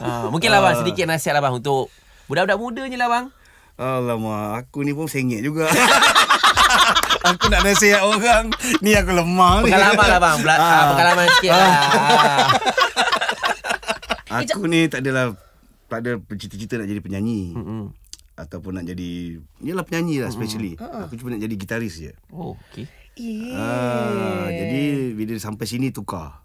Ah, mungkin lah bang ah. sedikit nasihat lah bang untuk budak-budak mudanya lah bang. Alamak, aku ni pun sengit juga. aku nak nasihat orang, ni aku lemah. Pengalaman lah bang, Bel- ah. ah. pengalaman sikit lah. aku ni tak adalah, tak ada cita-cita nak jadi penyanyi. Ataupun nak jadi ni lah penyanyi lah especially Aku cuma nak jadi gitaris je Oh okay yeah. uh, Jadi bila sampai sini tukar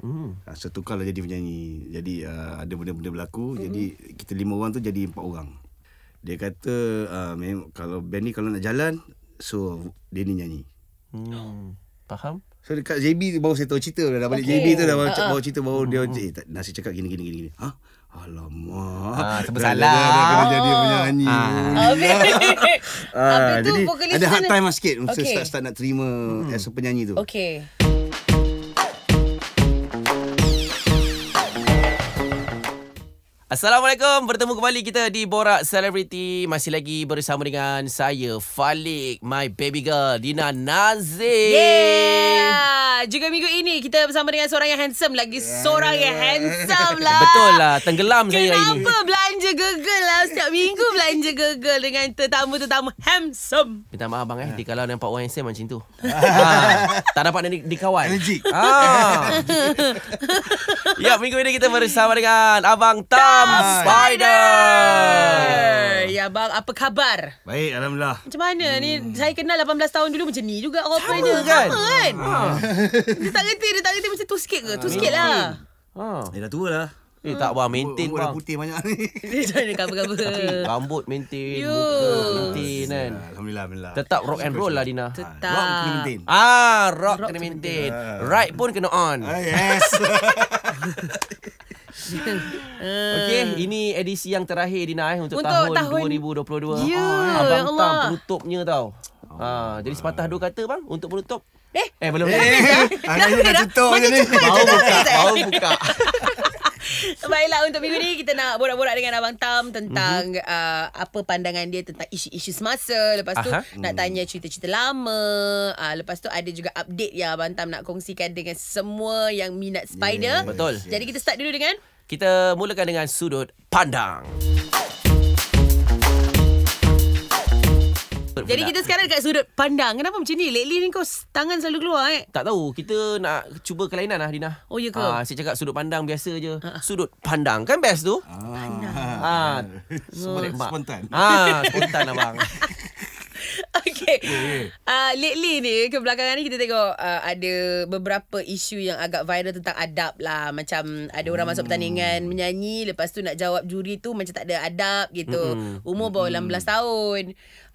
Hmm. Ah, saya tukarlah jadi penyanyi. Jadi uh, ada benda-benda berlaku. Hmm. Jadi kita lima orang tu jadi empat orang. Dia kata uh, kalau band ni kalau nak jalan, so dia ni nyanyi. Hmm. Oh. Faham? So dekat JB tu baru saya tahu cerita. Dah balik okay. JB tu dah uh-huh. bawa cerita baru dia hmm. eh, nasi cakap gini gini gini. gini. Ha? Alamak. Ah, sebab salah. Kena jadi penyanyi. Ah. ah, ah jadi ada hard time lah sikit. Okay. Start, start nak terima hmm. as a penyanyi tu. Okay. Assalamualaikum, bertemu kembali kita di Borak Celebrity Masih lagi bersama dengan saya, Falik, my baby girl, Dina Nazir Yeah, juga minggu ini kita bersama dengan seorang yang handsome Lagi yeah. seorang yang handsome lah Betul lah, tenggelam Kenapa saya hari ini Kenapa belanja gegel lah Setiap minggu belanja gegel Dengan tetamu-tetamu handsome Minta maaf abang eh Kalau ada nampak orang handsome macam tu ha, Tak dapat dikawal di Energik ha. Ah. Ya minggu ini kita bersama dengan Abang Tom Spider Ya abang apa khabar? Baik Alhamdulillah Macam mana hmm. ni Saya kenal 18 tahun dulu macam ni juga Orang Sama dia. kan? Sama kan? Ha. dia tak kerti Dia tak kerti macam tu sikit ke? Tu sikit lah Ha. Dia dah tua lah Eh tak apa maintain bang. putih banyak ni. Dia jangan apa-apa. Rambut maintain, muka maintain ya, kan. Alhamdulillah alhamdulillah. Tetap rock and roll lah Dina. Tetap. Ah, rock kena maintain. Ah, rock, kena maintain. Ah. Right pun kena on. Ah, yes. Okay, ini edisi yang terakhir Dina eh untuk, tahun, 2022. Ya, eh, abang tak ya Tam penutupnya tau. Ha, jadi sepatah dua kata bang untuk penutup. Eh, eh belum. Eh, eh. dah, dah, dah, dah, dah, dah, dah, dah, dah, Baiklah untuk minggu ni kita nak borak-borak dengan abang Tam tentang mm-hmm. uh, apa pandangan dia tentang isu-isu semasa. Lepas tu Aha. nak tanya cerita-cerita lama. Uh, lepas tu ada juga update yang abang Tam nak kongsikan dengan semua yang minat spider. Yes. Betul. Jadi kita start dulu dengan kita mulakan dengan sudut pandang. expert Jadi kita sekarang dekat sudut pandang Kenapa macam ni? Lately ni kau tangan selalu keluar eh Tak tahu Kita nak cuba kelainan lah Dina Oh iya ke? Ah, saya cakap sudut pandang biasa je ha. Sudut pandang Kan best tu? Ah. Pandang ah. Semua oh. Spontan ah, Spontan lah bang Okay yeah. uh, Lately ni Kebelakangan ni kita tengok uh, Ada beberapa isu Yang agak viral Tentang adab lah Macam Ada orang hmm. masuk pertandingan Menyanyi Lepas tu nak jawab juri tu Macam tak ada adab gitu hmm. Umur bawah hmm. 16 tahun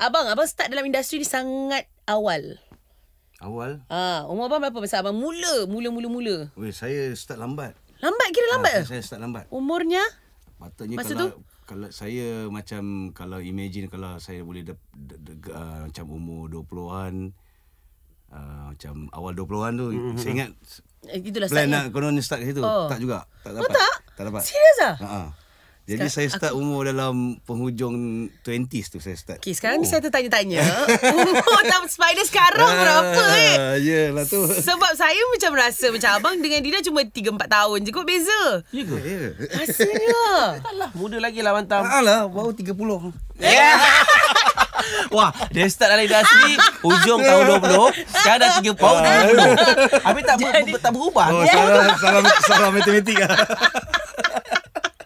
Abang Abang start dalam industri ni Sangat awal Awal? Ah, uh, umur abang berapa besar? Abang mula Mula mula mula Weh, Saya start lambat Lambat kira lambat ke? Ah, saya start lambat Umurnya? Patutnya Masa kalau, tu? kalau saya macam kalau imagine kalau saya boleh de, de, de, uh, ah, macam umur 20-an uh, ah, macam awal 20-an tu mm-hmm. saya ingat eh, plan saya. nak kononnya start ke situ oh. tak juga tak oh, dapat oh, tak? tak dapat serius ah uh-huh. Jadi sekarang, saya start aku, umur dalam penghujung 20s tu saya start. Okay, sekarang ni oh. saya tertanya-tanya. umur spider sekarang berapa ah, eh? Yelah tu. Sebab saya macam rasa macam abang dengan Dina cuma 3-4 tahun je kot beza. Ya ke? Ya. Rasanya. Alah, muda lagi lah mantap. Alah, baru 30. Yeah. Wah, dia start dari asli hujung tahun 20, sekarang dah 30 tahun. Habis tak, Jadi, ber, tak berubah. Oh, salah, salah, salah matematik lah.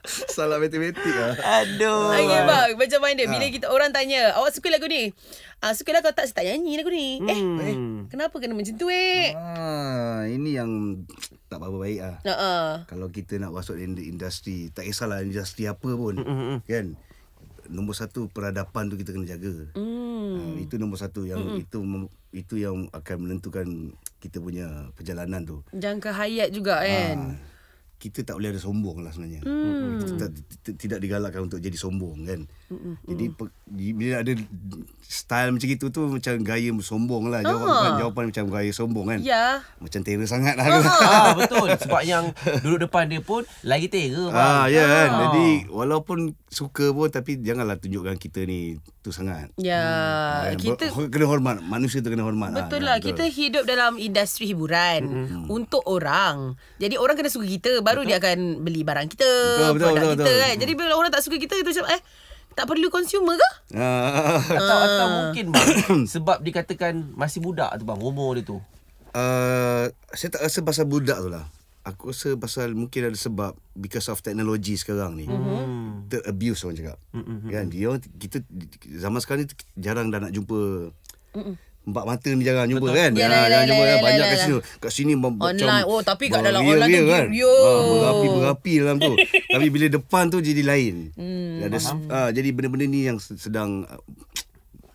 Salah matematik lah. Aduh. Okay, bang. Macam mana? Bila ah. kita orang tanya, awak suka lagu ni? Ah, suka lah kalau tak, saya tak nyanyi lagu ni. Eh, hmm. Eh, kenapa kena macam tu, eh? Ah, ini yang tak apa-apa baik lah. Uh-uh. Kalau kita nak masuk in industri, tak kisahlah industri apa pun. Mm-mm. Kan? Nombor satu, peradaban tu kita kena jaga. Mm. Uh, itu nombor satu. Yang mm, mm. itu itu yang akan menentukan kita punya perjalanan tu. Jangka hayat juga, ah. kan? Uh, kita tak boleh ada sombong lah sebenarnya. Hmm. Kita tidak digalakkan untuk jadi sombong kan. Mm-mm. Jadi bila ada style macam itu tu macam gaya sombong lah jawapan, ah. jawapan macam gaya sombong kan. Yeah. Macam terror sangat lah. Uh-huh. ah, betul sebab yang duduk depan dia pun lagi terror. Ah, ya yeah, kan? Yeah. Yeah. Jadi walaupun suka pun tapi janganlah tunjukkan kita ni tu sangat. Ya. Yeah. Hmm. Eh, kita kena hormat. Manusia tu kena hormat. Lah. Betul lah. lah. Betul. Kita hidup dalam industri hiburan mm-hmm. untuk orang. Jadi orang kena suka kita baru betul. dia akan beli barang kita, betul, produk betul, betul, kita betul. kan. Jadi bila orang tak suka kita kita macam eh tak perlu consumer ke? Uh, tak uh. Ah. atau mungkin bang sebab dikatakan masih budak tu bang umur dia tu. Uh, saya tak rasa pasal budak tu lah. Aku rasa pasal mungkin ada sebab because of technology sekarang ni. Mm-hmm. The abuse orang cakap. Mm-hmm. Kan mhm. dia kita zaman sekarang ni jarang dah nak jumpa Mm-mm. Empat mata ni jarang jumpa kan yelah, ya, yelah, ya, Jangan ya, jumpa kan Banyak yelah, yelah. kat sini Kat sini Online Oh tapi kat dalam online real, kan? berapi-berapi ah, dalam tu Tapi bila depan tu Jadi lain hmm, ada, ha, Jadi benda-benda ni Yang sedang uh,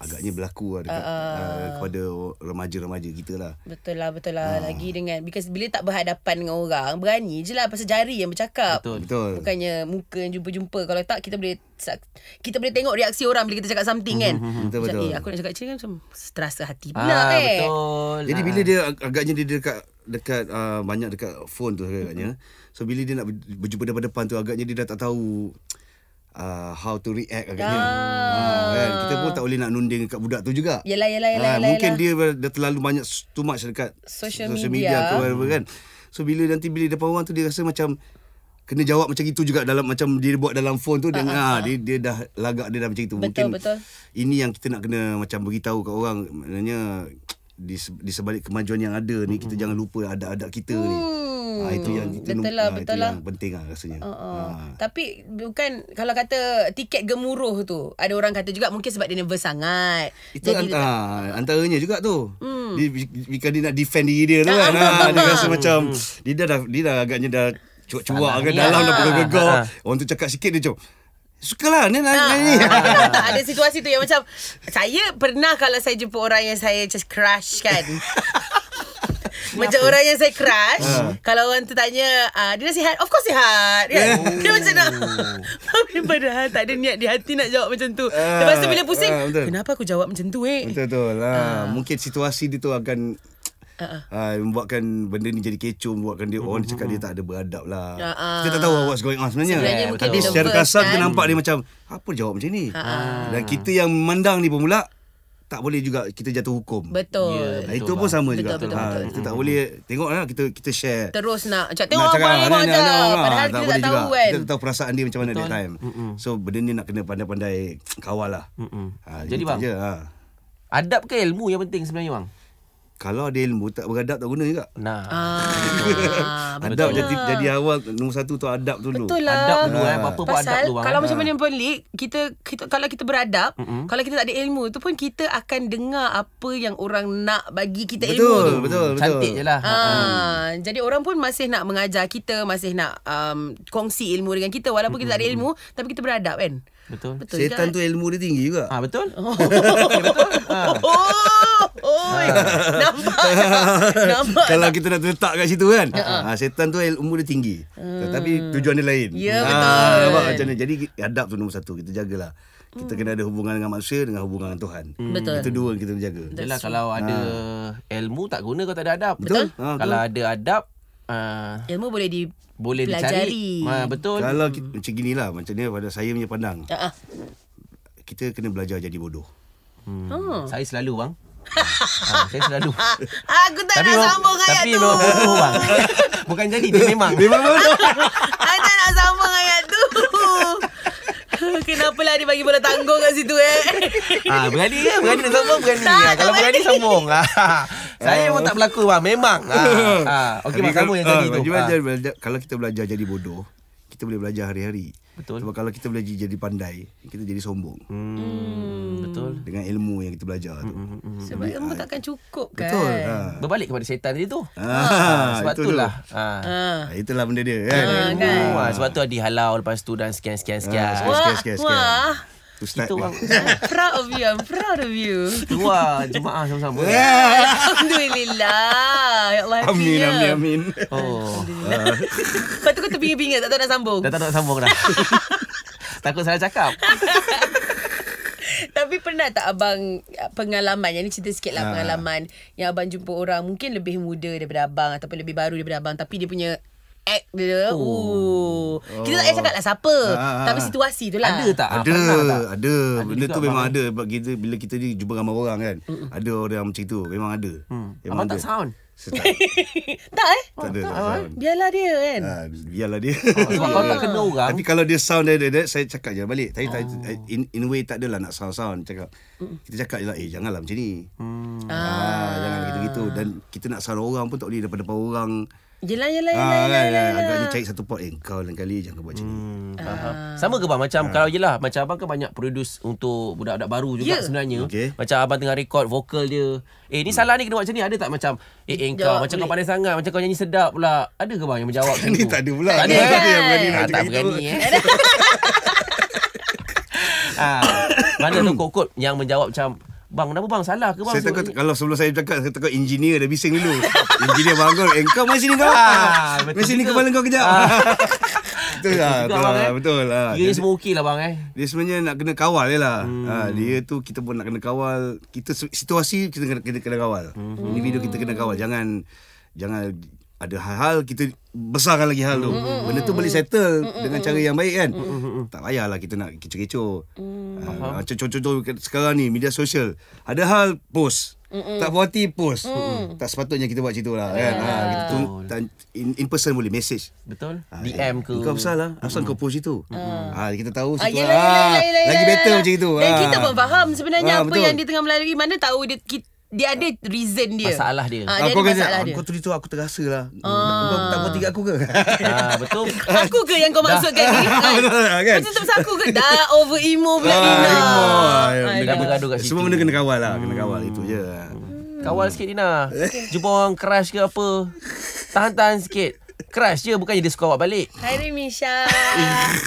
agaknya berlaku lah dekat uh, uh, kepada remaja-remaja kita lah. Betul lah, betul lah. Uh. Lagi dengan, because bila tak berhadapan dengan orang, berani je lah pasal jari yang bercakap. Betul. betul. Bukannya muka yang jumpa-jumpa. Kalau tak, kita boleh kita boleh tengok reaksi orang bila kita cakap something kan. Betul, hmm, hmm, hmm, macam, betul. Eh, aku nak cakap macam kan macam stress hati pula ah, eh. Betul. Jadi bila dia agaknya dia dekat dekat uh, banyak dekat phone tu agaknya. mm So bila dia nak berjumpa depan-depan tu agaknya dia dah tak tahu uh, how to react agaknya. Ah. Ah, kan? Kita pun tak boleh nak nunding dekat budak tu juga. Yelah, yelah, yelah. Ah, yelah mungkin yelah. dia dah terlalu banyak too much dekat social, social media. media ke whatever, kan? So, bila nanti bila depan orang tu dia rasa macam kena jawab macam itu juga dalam macam dia buat dalam phone tu dan ha, ha, ah, ah, ha. Ah, dia dia dah lagak dia dah macam itu betul, mungkin betul. ini yang kita nak kena macam beritahu kat orang maknanya di, di sebalik kemajuan yang ada ni mm-hmm. kita jangan lupa ada adat kita mm. ni. Ha, itu yang kita betul lah, nung, ah, betul lah. penting lah rasanya. Uh-uh. Ha. Tapi bukan kalau kata tiket gemuruh tu ada orang kata juga mungkin sebab dia nervous sangat. Itu Jadi, anta, dia, antaranya juga tu. Mm. Dia, jika dia nak defend diri dia tu nah, ya kan. Ah, dia rasa hmm. macam hmm. dia dah, dia dah agaknya dah cuak-cuak agak kan, dalam lah. dah bergegar. Orang tu cakap sikit dia macam Suka lah ni, ha. ni. Ada situasi tu yang macam Saya pernah kalau saya jumpa orang yang saya just crush kan Macam Kenapa? orang yang saya crush ha. Kalau orang tu tanya uh, Dia dah sihat? Of course sihat yeah. Kan? oh. Dia macam nak Tapi padahal tak ada niat di hati nak jawab macam tu ha. Lepas tu bila pusing ha, Kenapa aku jawab macam tu eh Betul-betul ha. Ha. Mungkin situasi dia tu akan uh-uh. uh, Membuatkan benda ni jadi kecoh Membuatkan dia Orang oh, cakap dia tak ada beradab lah uh-uh. Kita tak tahu what's going on sebenarnya, sebenarnya yeah, Tapi secara kasar kan? kita nampak dia macam Apa jawab macam ni uh-uh. Dan kita yang mandang ni pemula tak boleh juga kita jatuh hukum. Betul. Yeah, ya, itu betul pun sama betul, juga. Betul, betul, ha, betul, kita tak boleh tengoklah kita kita share. Terus nak tengok nak apa yang dia lah. padahal kita tak tahu kan. Kita tak tahu perasaan dia macam mana betul. that time. So benda ni nak kena pandai-pandai kawal lah. Ah, jadi bang. Adab ke ilmu yang penting sebenarnya bang? kalau ada ilmu tak beradab tak guna juga. Nah. Ah, adab jadi jadi awal nombor satu tu adab dulu. Betul lah. Adab dulu ha. eh apa-apa Pasal adab dulu. Kalau ah. macam mana pun lik kita kita kalau kita beradab, mm-hmm. kalau kita tak ada ilmu tu pun kita akan dengar apa yang orang nak bagi kita betul, ilmu. Tu. Betul, betul, betul. Cantik jelah. Ha. Ah, hmm. Jadi orang pun masih nak mengajar kita, masih nak um, kongsi ilmu dengan kita walaupun mm-hmm. kita tak ada ilmu tapi kita beradab kan. Betul. betul Setan tu ilmu dia tinggi juga. Ha betul. Oh. betul. Ha. Oh. Oi. Ah. Nampak. Kalau kita nak letak kat situ kan. Ha, ha. setan tu ilmu dia tinggi. Hmm. Tetapi tujuan dia lain. Ya betul. nampak macam Jadi adab tu nombor satu kita jagalah. Kita hmm. kena ada hubungan dengan manusia Dengan hubungan dengan Tuhan hmm. Betul Itu dua kita jaga Yalah, Kalau ada ha. ilmu tak guna Kalau tak ada adab Betul, Betul. Kalau ada adab uh, ilmu boleh di boleh dicari. dicari. betul. Kalau kita, hmm. macam ginilah macam ni pada saya punya pandang. Uh-uh. Kita kena belajar jadi bodoh. Hmm. Oh. Saya selalu bang. ha, saya selalu Aku tak tapi nak bang, sambung ayat tu Tapi memang bodoh bang Bukan jadi Dia memang Memang bodoh Aku tak nak sambung ayat tu Kenapalah dia bagi bola tanggung kat situ eh Ah ha, Berani ke? Berani nak sambung? Berani tak, ha, Kalau berani sambung lah saya pun tak berlaku bang Memang ha. ha. Okey kan, kamu yang jadi ah, tu belajar, ha. belajar, Kalau kita belajar jadi bodoh Kita boleh belajar hari-hari Betul Sebab kalau kita belajar jadi pandai Kita jadi sombong hmm. hmm. Betul Dengan ilmu yang kita belajar tu hmm, hmm, Sebab Jadi, ilmu takkan cukup kan Betul ha. Berbalik kepada setan dia tu ha. Ha. Sebab itu itulah ha. ha. Itulah benda dia kan, ha, kan? Ha. Sebab tu dihalau lepas tu dan sekian sekian sekian ha. Sekian sekian sekian, sekian. Wah. Ustaz. Kita orang proud of you. I'm proud of you. Keluar jemaah sama-sama. Yeah. Alhamdulillah. Ya Allah. Amin, amin, amin. Oh. Uh. Lepas tu kau terbingit-bingit. Tak tahu nak sambung. tak tahu nak sambung dah. Takut salah cakap. Tapi pernah tak abang pengalaman, yang ni cerita sikit lah ha. pengalaman yang abang jumpa orang mungkin lebih muda daripada abang ataupun lebih baru daripada abang tapi dia punya act dia. Oh. Ooh. Kita oh. tak payah cakap lah siapa. Ha. Tapi ah. situasi tu lah. Ada tak? Ada. Tak? Ada. Benda tu memang ada. Sebab kita, bila kita ni jumpa ramai orang kan. Mm-mm. Ada orang yang macam tu. Memang ada. Hmm. Memang abang ada. tak sound? tak eh? Tak ada. Oh, tak tak sound. Eh? Biarlah dia kan? Uh, biarlah dia. Oh, sebab kau tak kena Tapi kalau dia sound dia, dia, saya cakap je balik. Tapi oh. Eh, in, in way tak adalah nak sound-sound. Cakap. Kita cakap je lah, eh janganlah macam ni. Hmm. Ah. ah. jangan gitu-gitu. Dan kita nak sound orang pun tak boleh daripada orang. Yelah yelah yelah, ah, yelah, kan, yelah, kan. yelah, yelah, yelah. Agaknya cari satu pot Eh kau lain kali Jangan buat macam hmm. ni uh. Ah. Sama ke bang Macam uh. kalau yelah Macam abang kan banyak produce Untuk budak-budak baru juga yeah. sebenarnya okay. Macam abang tengah record Vokal dia Eh ni hmm. salah ni kena buat macam ni Ada tak macam Eh eh kau Macam boleh. kau pandai sangat Macam kau nyanyi sedap pula Ada ke bang yang menjawab Ini tak ada pula Tak ada kan? yang berani ha, Tak berani eh. mana tu kokot yang menjawab macam Bang, kenapa bang? Salah ke bang? Saya takut Sebab kalau sebelum saya cakap, saya takut engineer dah bising dulu. engineer bangun, eh kau main sini kau. Ah, ah main sini kepala kau kejap. Ah. betul lah, betul lah. Eh? Betul lah. Dia, dia semua okey lah bang eh. Dia sebenarnya nak kena kawal je lah. Hmm. Ha, dia tu kita pun nak kena kawal. Kita situasi kita kena, kena, kena kawal. Hmm. Individu kita kena kawal. Jangan jangan ada hal-hal kita besarkan lagi hal tu. Mm-hmm. Benda tu boleh settle mm-hmm. dengan cara yang baik kan. Mm-hmm. Tak payahlah kita nak kecoh-kecoh. Mm. Uh, contoh-contoh sekarang ni media sosial. Ada hal post. Mm-mm. Tak puas post. Mm. Tak sepatutnya kita buat macam lah kan. Yeah. Ha kita tu, in, in person boleh message. Betul? Ha, ah, ya. DM ke. Kau pasal lah. Asal mm. kau post itu. Mm. Ha kita tahu ah, situ. Yelah, ya, ya, yelah, yelah, lagi yelah, better yelah. macam itu. Dan ha. kita pun faham sebenarnya ha, apa betul. yang dia tengah melalui. Mana tahu dia kita, dia ada reason dia. Masalah dia. Ha, dia aku kata, aku ah, tu itu aku terasa lah. Hmm. Kau tak buat tiga aku ke? Ha, betul. aku ke yang kau maksudkan ni? Kan? Betul kan? aku ke? Dah over emo pula ah, Emo. Dah bergaduh kat situ. Semua benda kena kawal lah. Kena kawal itu je. Kawal sikit Dina. Jumpa orang crush ke apa. Tahan-tahan sikit. Crush je bukannya dia suka awak balik. Hari Misha.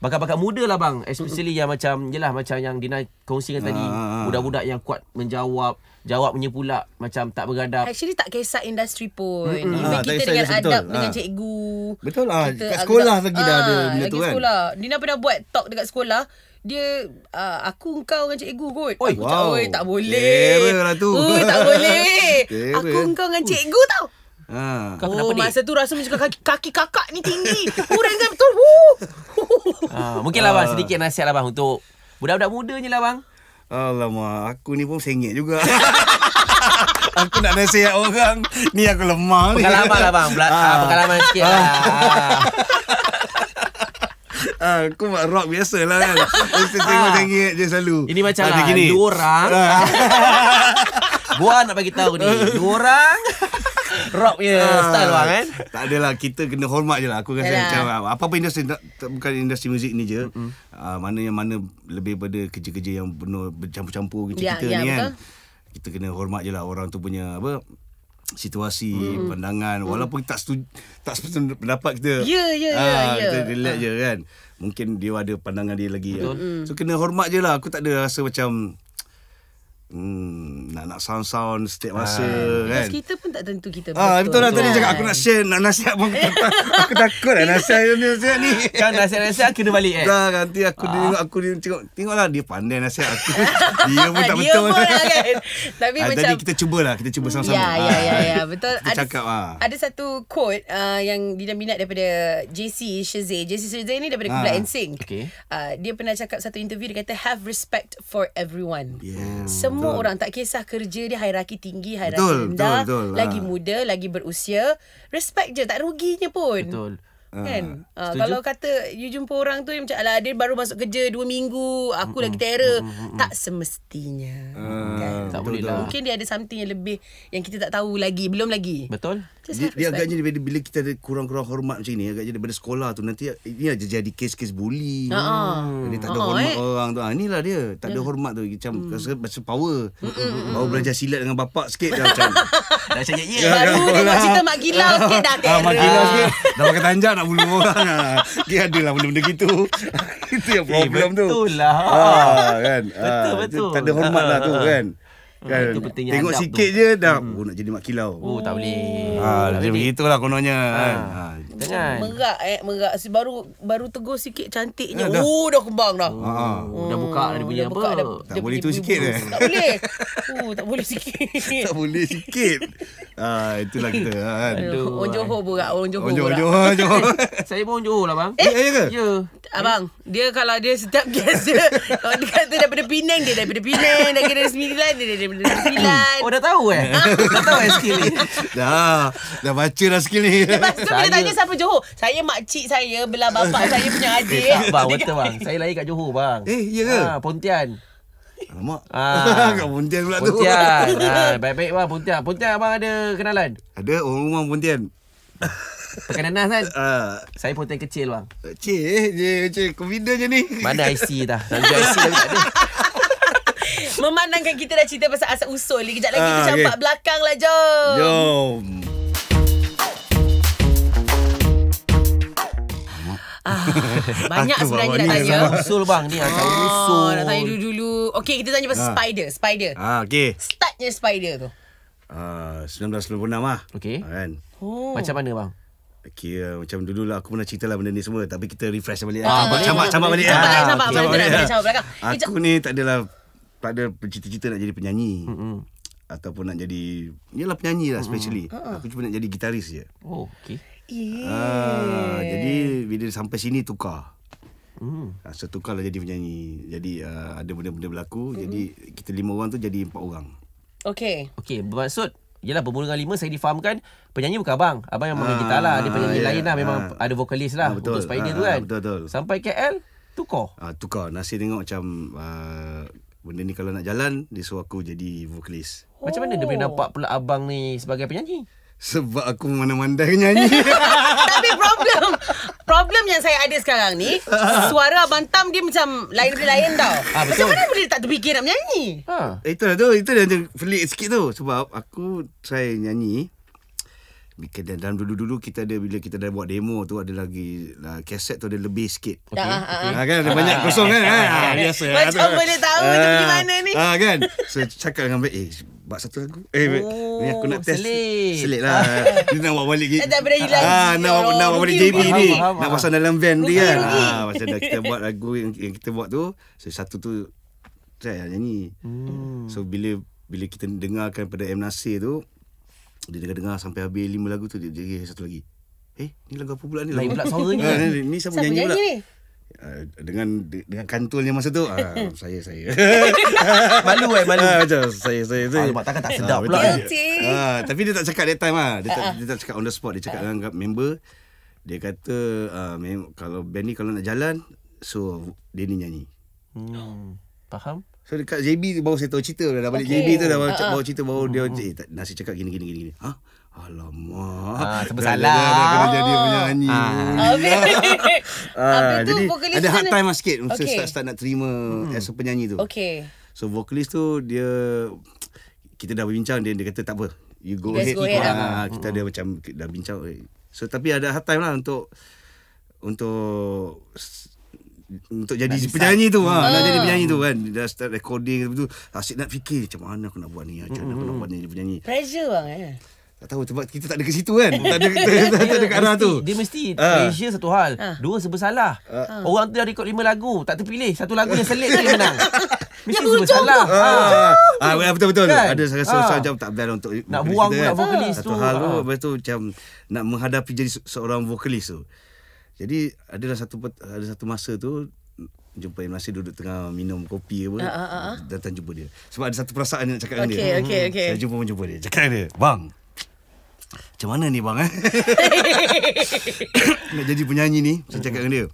bakat-bakat muda lah bang especially yang macam jelah macam yang dinai kongsikan tadi ah, ah, ah. budak-budak yang kuat menjawab jawab punya pula macam tak beradab actually tak kisah industri pun even kita dengan adab betul. dengan cikgu betul lah kita, sekolah agak, lagi dah ada lagi kan sekolah. dina pernah buat talk dekat sekolah dia uh, aku engkau dengan cikgu kot. Oi, aku wow. cakap, lah oi, tak boleh. Eh, Oi, tak boleh. Eh, aku engkau dengan cikgu tau. Ha. Kau kenapa oh, masa dik? tu rasa macam kaki, kaki kakak ni tinggi. Kurang kan betul. Ha, mungkin bang ah. sedikit nasihat lah bang untuk budak-budak muda je lah bang. Alamak, aku ni pun sengit juga. aku nak nasihat orang. Ni aku lemah ni. Pengalaman lah bang. Bela- ha. Ah. Ah, ha, pengalaman sikit lah. Ha, aku buat rock biasa lah kan. Mesti tengok-tengok je selalu. Ini macam lah, dua orang. Gua nak bagi tahu ni, dua orang rock punya ah, style bang lah, kan tak adalah kita kena hormat je lah aku rasa macam apa-apa industri bukan industri muzik ni je ah, mana yang mana lebih pada kerja-kerja yang benar bercampur-campur kerja ya, kita ya, ni kan kita kena hormat je lah orang tu punya apa situasi hmm pandangan walaupun tak setuju tak setuju pendapat kita ya ya yeah. Ya. kita relax uh. je kan mungkin dia ada pandangan dia lagi betul. Kan. so kena hormat je lah aku tak ada rasa macam hmm, nak nak sound sound setiap ah. masa ha. kan. kita pun tak tentu kita ha, betul. betul lah tadi kan? cakap aku nak share nak nasihat pun aku, tak, aku takut lah nak nasihat ni. Kan nasihat-nasihat kena balik eh. Dah kan, nanti aku ha. tengok aku dia tengok tengoklah dia pandai nasihat aku. dia pun tak betul. Pun lah, kan? Tapi ha, macam tadi kita cubalah kita cuba sama-sama. Ya ya ya, ya betul. ada, cakap, ada, ha. ada satu quote uh, yang dia minat daripada JC Shazay. JC Shazay ni daripada ha. Kubla NSYNC. Okay. Uh, dia pernah cakap satu interview dia kata have respect for everyone. Yeah. Semua semua betul. orang tak kisah kerja dia hierarki tinggi, hierarki betul, rendah, betul, betul, lagi ha. muda, lagi berusia, respect je tak ruginya pun. Betul. Ah, kan ha, kalau kata you jumpa orang tu macam alah dia baru masuk kerja dua minggu aku mm-hmm. lagi terror mm-hmm. tak semestinya mm. kan tak boleh lah mungkin dia ada something yang lebih yang kita tak tahu lagi belum lagi betul dia, dia agaknya bila, bila kita ada kurang-kurang hormat macam ni agaknya daripada sekolah tu nanti ini aja jadi kes-kes bully uh-huh. dia tak ada uh-huh, hormat eh. orang tu ha, inilah dia tak yeah. ada hmm. hormat tu macam mm. rasa, rasa power mm-hmm. baru hmm, belajar silat dengan bapak sikit dah macam dah macam ya baru tengok cerita mak gila sikit dah mak gila sikit dah pakai tanjak nak bulu orang ah. Dia adalah benda-benda gitu. itu yang eh, problem eh, betul tu. Lah. Ha, kan? Betul lah. Ah, kan? Ah, betul. Tak ada hormat lah tu kan. Kan, hmm, kan? tengok sikit tu. je dah hmm. oh, nak jadi mak kilau. Oh tak boleh. Ha, jadi begitulah kononnya ha. kan. Ha. Jangan. Merak eh, merak. Si baru baru tegur sikit cantiknya. Ya, dah. Oh, dah kembang dah. Ha. Oh, oh, dah ah. buka dah dia punya dah apa? Buka, dah, tak dia boleh tu sikit eh. Tak boleh. Oh, tak boleh sikit. tak boleh sikit. ah, itulah kita ah, kan. Aduh. Orang Johor berak, orang Johor. Orang Johor, Johor. Saya pun orang Johor lah bang. Eh, ya ke? Ya. Abang, dia kalau dia setiap guest dia, dia kata daripada Penang dia daripada Penang, dah kira Sembilan dia daripada Sembilan. oh, dah tahu eh? dah tahu eh skill ni. Dah, dah baca dah skill ni. Lepas tu bila apa Johor? Saya makcik saya belah bapak saya punya adik. Eh, tak bang, betul bang. Saya lahir kat Johor bang. Eh, iya ke? Ha, Pontian. Alamak. Ha. Kat Pontian pula tu. Pontian. Ha, baik-baik bang Pontian. Pontian abang ada kenalan? Ada orang rumah Pontian. Pakai nanas lah, kan? Uh, saya Pontian kecil bang. Kecil? Eh, je, eh, kecil. Confident je ni. Mana IC dah? Tak IC dah. Memandangkan kita dah cerita pasal asal usul ni Kejap lagi ah, kita campak okay. belakang lah Jom Jom Ah, banyak aku sebenarnya nak tanya. Sama. Usul bang ni asal oh, usul. Nak tanya dulu-dulu. Okey, kita tanya pasal ha. spider, spider. Ha, okey. Startnya spider tu. Ah, uh, 1996 lah. Okey. Ha, kan. Oh. Macam mana bang? Okay, uh, macam dulu lah aku pernah cerita lah benda ni semua tapi kita refresh balik eh. ah, lah. Cabak, cabak balik. Cabak, cabak, cabak balik. Eh. Aku ni tak adalah tak ada cerita cita nak jadi penyanyi. Ataupun nak jadi ni lah penyanyi lah especially ah. Aku cuma nak jadi gitaris je Oh okay Yeah. Ha, jadi bila sampai sini tukar. Hmm. Ha, ah, tukarlah jadi penyanyi. Jadi uh, ada benda-benda berlaku. Mm-hmm. Jadi kita lima orang tu jadi empat orang. Okay. Okay, bermaksud Yelah bermula dengan lima Saya difahamkan Penyanyi bukan abang Abang yang main gitar lah ah, Ada penyanyi yeah, ya. lain lah Memang ah, ada vokalis lah betul, Untuk Spider ah, tu kan betul, betul. Sampai KL Tukar ah, Tukar Nasir tengok macam uh, Benda ni kalau nak jalan Dia suruh aku jadi vokalis oh. Macam mana dia boleh oh. nampak pula Abang ni sebagai penyanyi sebab aku memandai mandang nyanyi Tapi problem Problem yang saya ada sekarang ni Suara Abang Tam dia macam Lain-lain tau ha, Macam mana boleh tak terfikir nak menyanyi ha. Ah. Itulah tu Itu yang pelik sikit tu Sebab aku try nyanyi dan dalam dulu-dulu kita ada bila kita dah buat demo tu ada lagi uh, kaset tu ada lebih sikit. Okey. Ah, ah, ah. okay. ah, kan ada ah, banyak ah, kosong kan. Ah, ah, ah, biasa. Macam ah, boleh tahu ah, ni pergi mana ni. Ah kan. So cakap dengan baik eh buat satu lagu. Eh oh, ni aku nak test. Selit. lah. Dia nak buat balik. Dah berani lagi. Ah, nak buat balik JB ni. Nak pasang dalam van dia kan. Ha, ah, macam dah kita buat lagu yang, kita buat tu. So satu tu try lah nyanyi. Hmm. So bila bila kita dengarkan pada M Nasir tu, dia dengar-dengar sampai habis lima lagu tu dia jadi satu lagi. Eh, ni lagu apa pula ni? Lain pula suara ni. Eh, ni siapa, siapa nyanyi, nyanyi pula? Uh, dengan de- dengan kantulnya masa tu uh, saya saya malu eh malu uh, macam saya saya tu ah, takkan tak ah, sedap uh, pula uh, tapi dia tak cakap that time ah dia, uh, tak, dia tak cakap on the spot dia cakap uh. dengan member dia kata uh, mem- kalau band ni kalau nak jalan so dia ni nyanyi hmm. faham So dekat JB tu baru saya tahu cerita dah balik JB tu dah uh-huh. Ha, ha. bawa cerita bawa dia oh. eh, tak, nasi cakap gini gini gini gini. Ha? Alamak. Ha, ah, sebab salah. Kena jadi penyanyi. Ha. Okay. ha, jadi ada hard time lah sikit. Okay. Start, start nak terima hmm. as a penyanyi tu. Okay. So vocalist tu dia... Kita dah berbincang. Dia, dia kata tak apa. You go ahead. Go ahead ha, lah. lah. Ah, kita dia hmm. macam dah bincang. Eh. So tapi ada hard time lah untuk... Untuk untuk jadi nak penyanyi tu ha, hmm. nak jadi ah. penyanyi tu kan dah start recording tu asyik nak fikir macam mana aku nak buat ni macam mana hmm. aku nak buat ni jadi penyanyi pressure bang eh tak tahu sebab kita tak ada ke situ kan tak ada kita, dia, tak ada ke arah tu dia mesti ah. pressure ha. satu hal ha. dua sebab salah ha. orang tu dah record lima lagu tak terpilih satu lagu yang selit dia menang Ya betul. Ah, betul betul. Kan? Ada saya rasa ha. macam tak best untuk nak buang pula kan. vokalis tu. Satu hal tu, lepas tu macam nak menghadapi jadi seorang vokalis tu. Jadi adalah satu ada satu masa tu jumpa Imran Nasir duduk tengah minum kopi apa uh, uh, uh. datang jumpa dia. Sebab ada satu perasaan nak cakap okay, dengan dia. Okay, okay. Saya jumpa menjumpa dia. Cakap dia, "Bang, macam mana ni bang eh? nak jadi penyanyi ni, saya cakap dengan dia.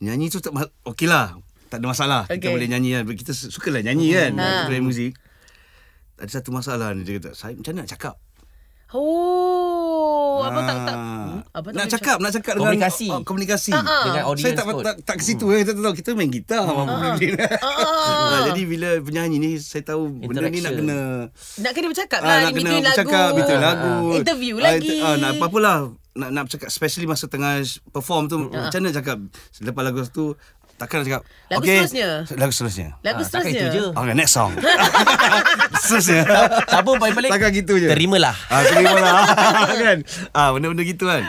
Nyanyi tu tak okeylah, tak ada masalah. Okay. Kita boleh nyanyi kan. Kita sukalah nyanyi kan, hmm, ha. play muzik. Ada satu masalah ni dia kata, saya macam mana nak cakap? Oh, ha. tak tak apa ah. hmm? nak cakap, cakap nak cakap dengan komunikasi uh, komunikasi uh-huh. dengan audience saya tak pun. tak tak ke situ hmm. eh tahu kita main gitar hmm. abang uh-huh. uh-huh. nah, jadi bila penyanyi ni saya tahu benda ni nak kena nak kena bercakap lah uh, nak kena bercakap lagu, uh-huh. lagu interview lagi uh, inter- uh, nak apa-apalah nak nak cakap especially masa tengah perform tu uh-huh. macam mana cakap selepas lagu tu takkan nak cakap Lagu okay. seterusnya Lagu seterusnya Lagu ha, seterusnya Okay next song Seterusnya Tak pun balik-balik Takkan gitu je Terimalah ha, Terimalah kan? ha, Benda-benda gitu kan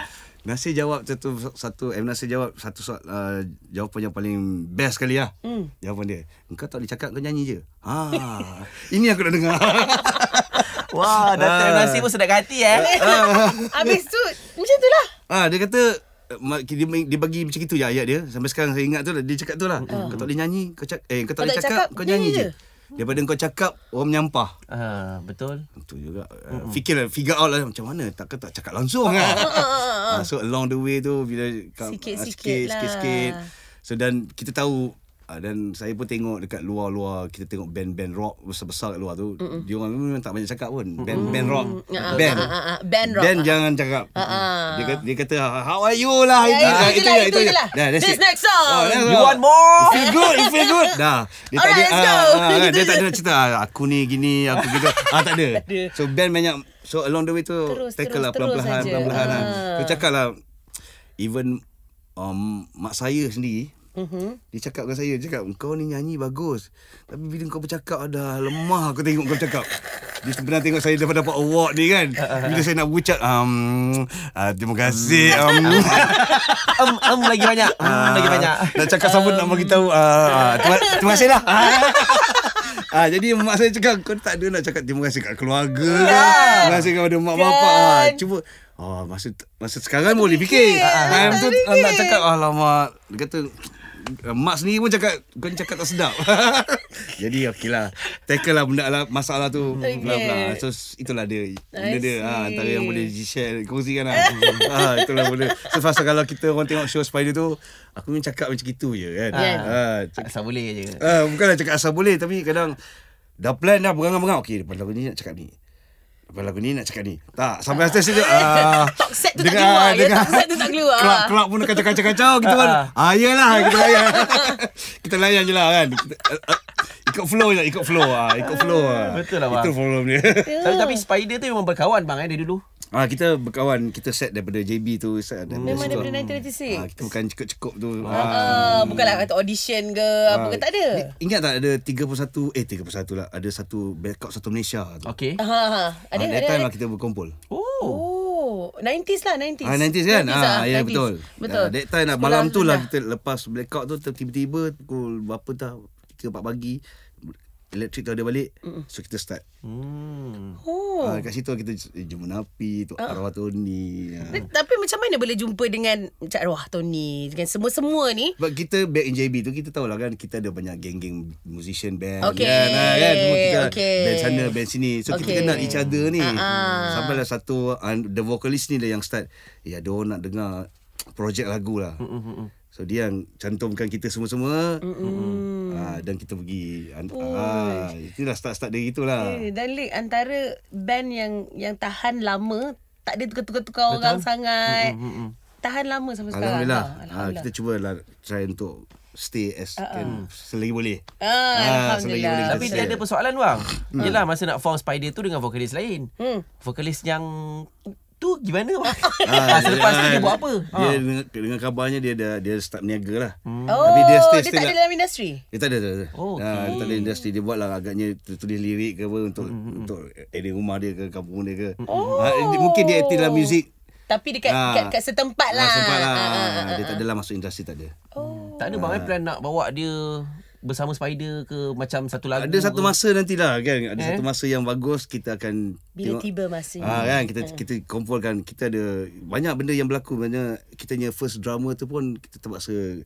Nasir jawab satu satu M eh, Nasir jawab satu uh, jawapan yang paling best kali lah. Mm. Jawapan dia. Engkau tak boleh cakap kau nyanyi je. Ha. ini aku nak dengar. Wah, Datuk ha. Nasir pun sedap hati eh. Ha. Habis tu macam itulah. Ah, ha, dia kata dia, dia bagi macam itu je ayat dia Sampai sekarang saya ingat tu lah Dia cakap tu lah uh-huh. Kau tak boleh nyanyi kau cak, Eh kau tak boleh cakap, cakap Kau nyanyi je Daripada kau cakap Orang menyampah uh, Betul Itu juga uh, uh-huh. Fikir lah, Figure out lah Macam mana tak, tak cakap langsung uh-huh. kan? uh-huh. uh, So along the way tu bila Sikit-sikit uh, sikit, lah sikit, sikit. So dan kita tahu Uh, dan saya pun tengok dekat luar-luar kita tengok band-band rock besar-besar kat luar tu dia orang memang tak banyak cakap pun band Mm-mm. band rock Mm-mm. Ah, band uh, uh, uh, band rock band uh. jangan cakap uh-uh. dia, kata, dia kata how are you lah yeah, itu, itulah, itu, itulah, itu itulah. Lah. Nah, this it. next song oh, you want more feel good you feel good dah dia tak ada dia tak ada cerita aku ni gini aku gitu ah tak ada so band banyak so along the way tu terus, tackle terus, lah pelan-pelan pelan lah. lah, even um, mak saya sendiri Mm-hmm. Dia cakap dengan saya Dia cakap Kau ni nyanyi bagus Tapi bila kau bercakap Ada lemah aku tengok kau bercakap Dia sebenarnya tengok saya Dapat dapat award ni kan Bila saya nak bucat um, uh, ah, Terima kasih um. um, um, lagi banyak um, Lagi banyak Nak cakap sama um. Nak beritahu uh, ah, terima, terima kasih lah Ah ha, jadi mak saya cakap kau tak ada nak cakap terima kasih kat keluarga. Yeah. Terima kasih kepada mak yeah. Kan? bapak. Ah ha, cuba oh masa masa sekarang boleh fikir. Ha, ha. Time tu nak cakap alamak dia kata Eh, Mas ni pun cakap Kau ni cakap tak sedap Jadi okeylah Tackle lah benda lah, Masalah tu okay. Blah, blah. So itulah dia Benda dia ha, Antara yang boleh share Kongsikan lah ha, Itulah benda So fasa kalau kita orang tengok show Spider tu Aku ni cakap macam itu je kan ha, ha, cakap, Asal boleh je ha, Bukanlah cakap asal boleh Tapi kadang Dah plan dah Berangang-berangang Okey depan lagu ni nak cakap ni apa lagu ni nak cakap ni tak sampai uh, ah, stesen tu uh, tu dengan, tak keluar dengan, ya, tu tak keluar kelab, kelab pun kacau-kacau-kacau kita pun uh, uh. Ah, ayolah ah. kita layan kita layan je lah kan eh, eh, ikut flow je ikut flow ah ikut flow ah betul lah bang itu problem dia tapi spider tu memang berkawan bang eh dari dulu Ah kita berkawan kita set daripada JB tu set daripada Memang daripada 1996. Ah kita bukan cekuk-cekuk tu. Ah, ah, ah bukanlah kata audition ke ah, apa ke tak ada. Ingat tak ada 31 eh 31 lah ada satu backup satu Malaysia tu. Okey. Ha ha. Ada ah, ada. Time lah kita berkumpul. Oh. oh. 90s lah 90s. Ah 90s kan? 90s, lah, ah ya yeah, betul. Betul. Ah, that time lah, malam tu lah kita lepas blackout tu tiba-tiba pukul berapa tahu 3 4 pagi elektrik tu ada balik mm so kita start hmm oh uh, kat situ kita jumpa napi tu uh. Ah. arwah Tony uh. tapi macam mana boleh jumpa dengan cak arwah Tony dengan semua-semua ni sebab kita back in JB tu kita tahulah kan kita ada banyak geng-geng musician band okay. kan ha, kan kita okay. band sana band sini so okay. kita kenal each other ni uh-huh. sampai lah satu uh, the vocalist ni lah yang start ya dia nak dengar projek lagu lah So dia yang cantumkan kita semua-semua mm-hmm. uh, Dan kita pergi uh, Itulah start-start dia gitulah eh, Dan Lik antara band yang yang tahan lama Tak ada tukar-tukar orang tahan? sangat mm-hmm. Tahan lama sampai sekarang Alhamdulillah, ha, Alhamdulillah. Ha, Kita cubalah try untuk stay as uh-uh. selagi boleh. Uh, ah, selagi boleh. Tapi dia ada persoalan bang. Hmm. Yalah masa nak form Spider tu dengan vokalis lain. Hmm. Vokalis yang tu gimana ah, ah, selepas tu dia buat apa dia ah. dengan, dengan kabarnya dia dah dia start berniaga lah hmm. oh, tapi dia stay, oh, stay dia tak dalam industri dia tak ada, tak ada. Oh, okay. ah, dia tak ada industri dia buat lah agaknya tulis lirik ke apa untuk hmm, hmm, hmm untuk edit rumah dia ke kampung dia ke oh. ah, mungkin dia aktif dalam muzik tapi dekat ah. kat, kat setempat ah, lah, ah, setempat lah. Ah, ah, ah, dia tak ah. adalah masuk industri tak ada oh. tak ada bang ah. plan nak bawa dia bersama spider ke macam satu lagu ada satu masa nanti lah, kan ada eh? satu masa yang bagus kita akan bila tengok. tiba masa ha, kan kita eh. kita kumpulkan kita ada banyak benda yang berlaku banyak kita punya first drama tu pun kita terpaksa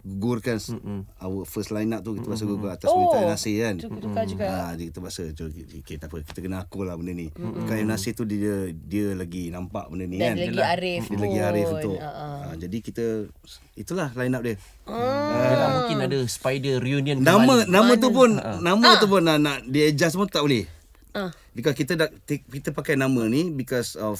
gugurkan mm-hmm. our first line up tu kita mm-hmm. pasal gugur atas minta oh, Nasir kan mm-hmm. ha, jadi kita pasal kita okay, tak apa kita kena akulah benda ni mm-hmm. Nasir tu dia dia lagi nampak benda ni dan kan dia lagi arif dia lagi arif untuk uh-huh. ha, jadi kita itulah line up dia hmm. Uh, Yalah, mungkin ada spider reunion nama kembali. nama tu pun uh-huh. nama tu pun nak, nak di adjust pun tak boleh uh. because kita dah, kita pakai nama ni because of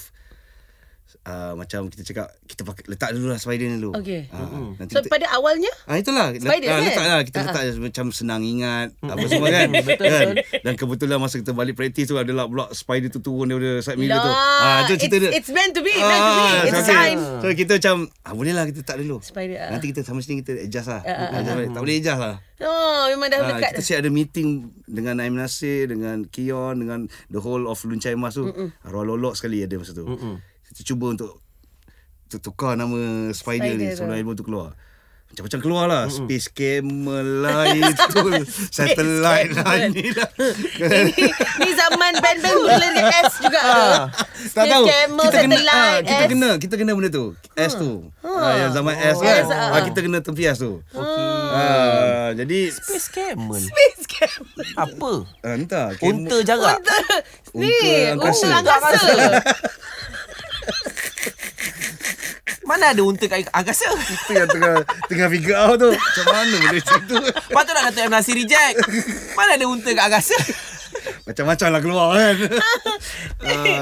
Uh, macam kita cakap kita pakai letak dulu lah spider dulu. Okey. Uh, mm-hmm. So pada awalnya? uh, itulah. Spider kan? Letak, uh, kita uh letak uh macam senang ingat apa semua kan. Betul. kan? Dan kebetulan masa kita balik praktis tu ada pula spider tu turun daripada side mirror Loh. tu. uh, lah, itu cerita it's, dia. It's meant to be, uh, meant to be. It's okay. time. So kita macam ah uh, boleh lah kita letak dulu. Spider. Uh. Nanti kita sama sini kita adjust lah. Uh-huh. Uh-huh. Tak boleh adjust lah. Oh, memang dah uh, dekat. Kita siap ada meeting dengan Naim Nasir, dengan Kion, dengan the whole of Luncai Mas tu. Mm-mm. Arwah lolok sekali ada masa tu. Kita cuba untuk tukar nama spider, spider ni sebelum album tu keluar. Macam-macam keluar lah. Mm-hmm. Space Camera itu. Satellite lah ni lah. ini, zaman band-band tu dengan S juga ah, ke? Space tahu. Camel, kita kena, Satellite, ah, Kita S. kena, kita kena benda tu. Ah. S tu. Huh. Ah, yang zaman oh. S kan. Oh. Ah, kita kena tepi S tu. Okay. Ah, jadi... Space Camel. Space Camel. Apa? Ah, entah. Unta jarak. Unta. Ni, unta angkasa. Unta angkasa. Mana ada unta kat angkasa? Itu yang tengah tengah figure out tu. Macam mana boleh macam tu? Lepas tu nak kata M. Nasir reject. Mana ada unta kat angkasa? Macam-macam lah keluar kan.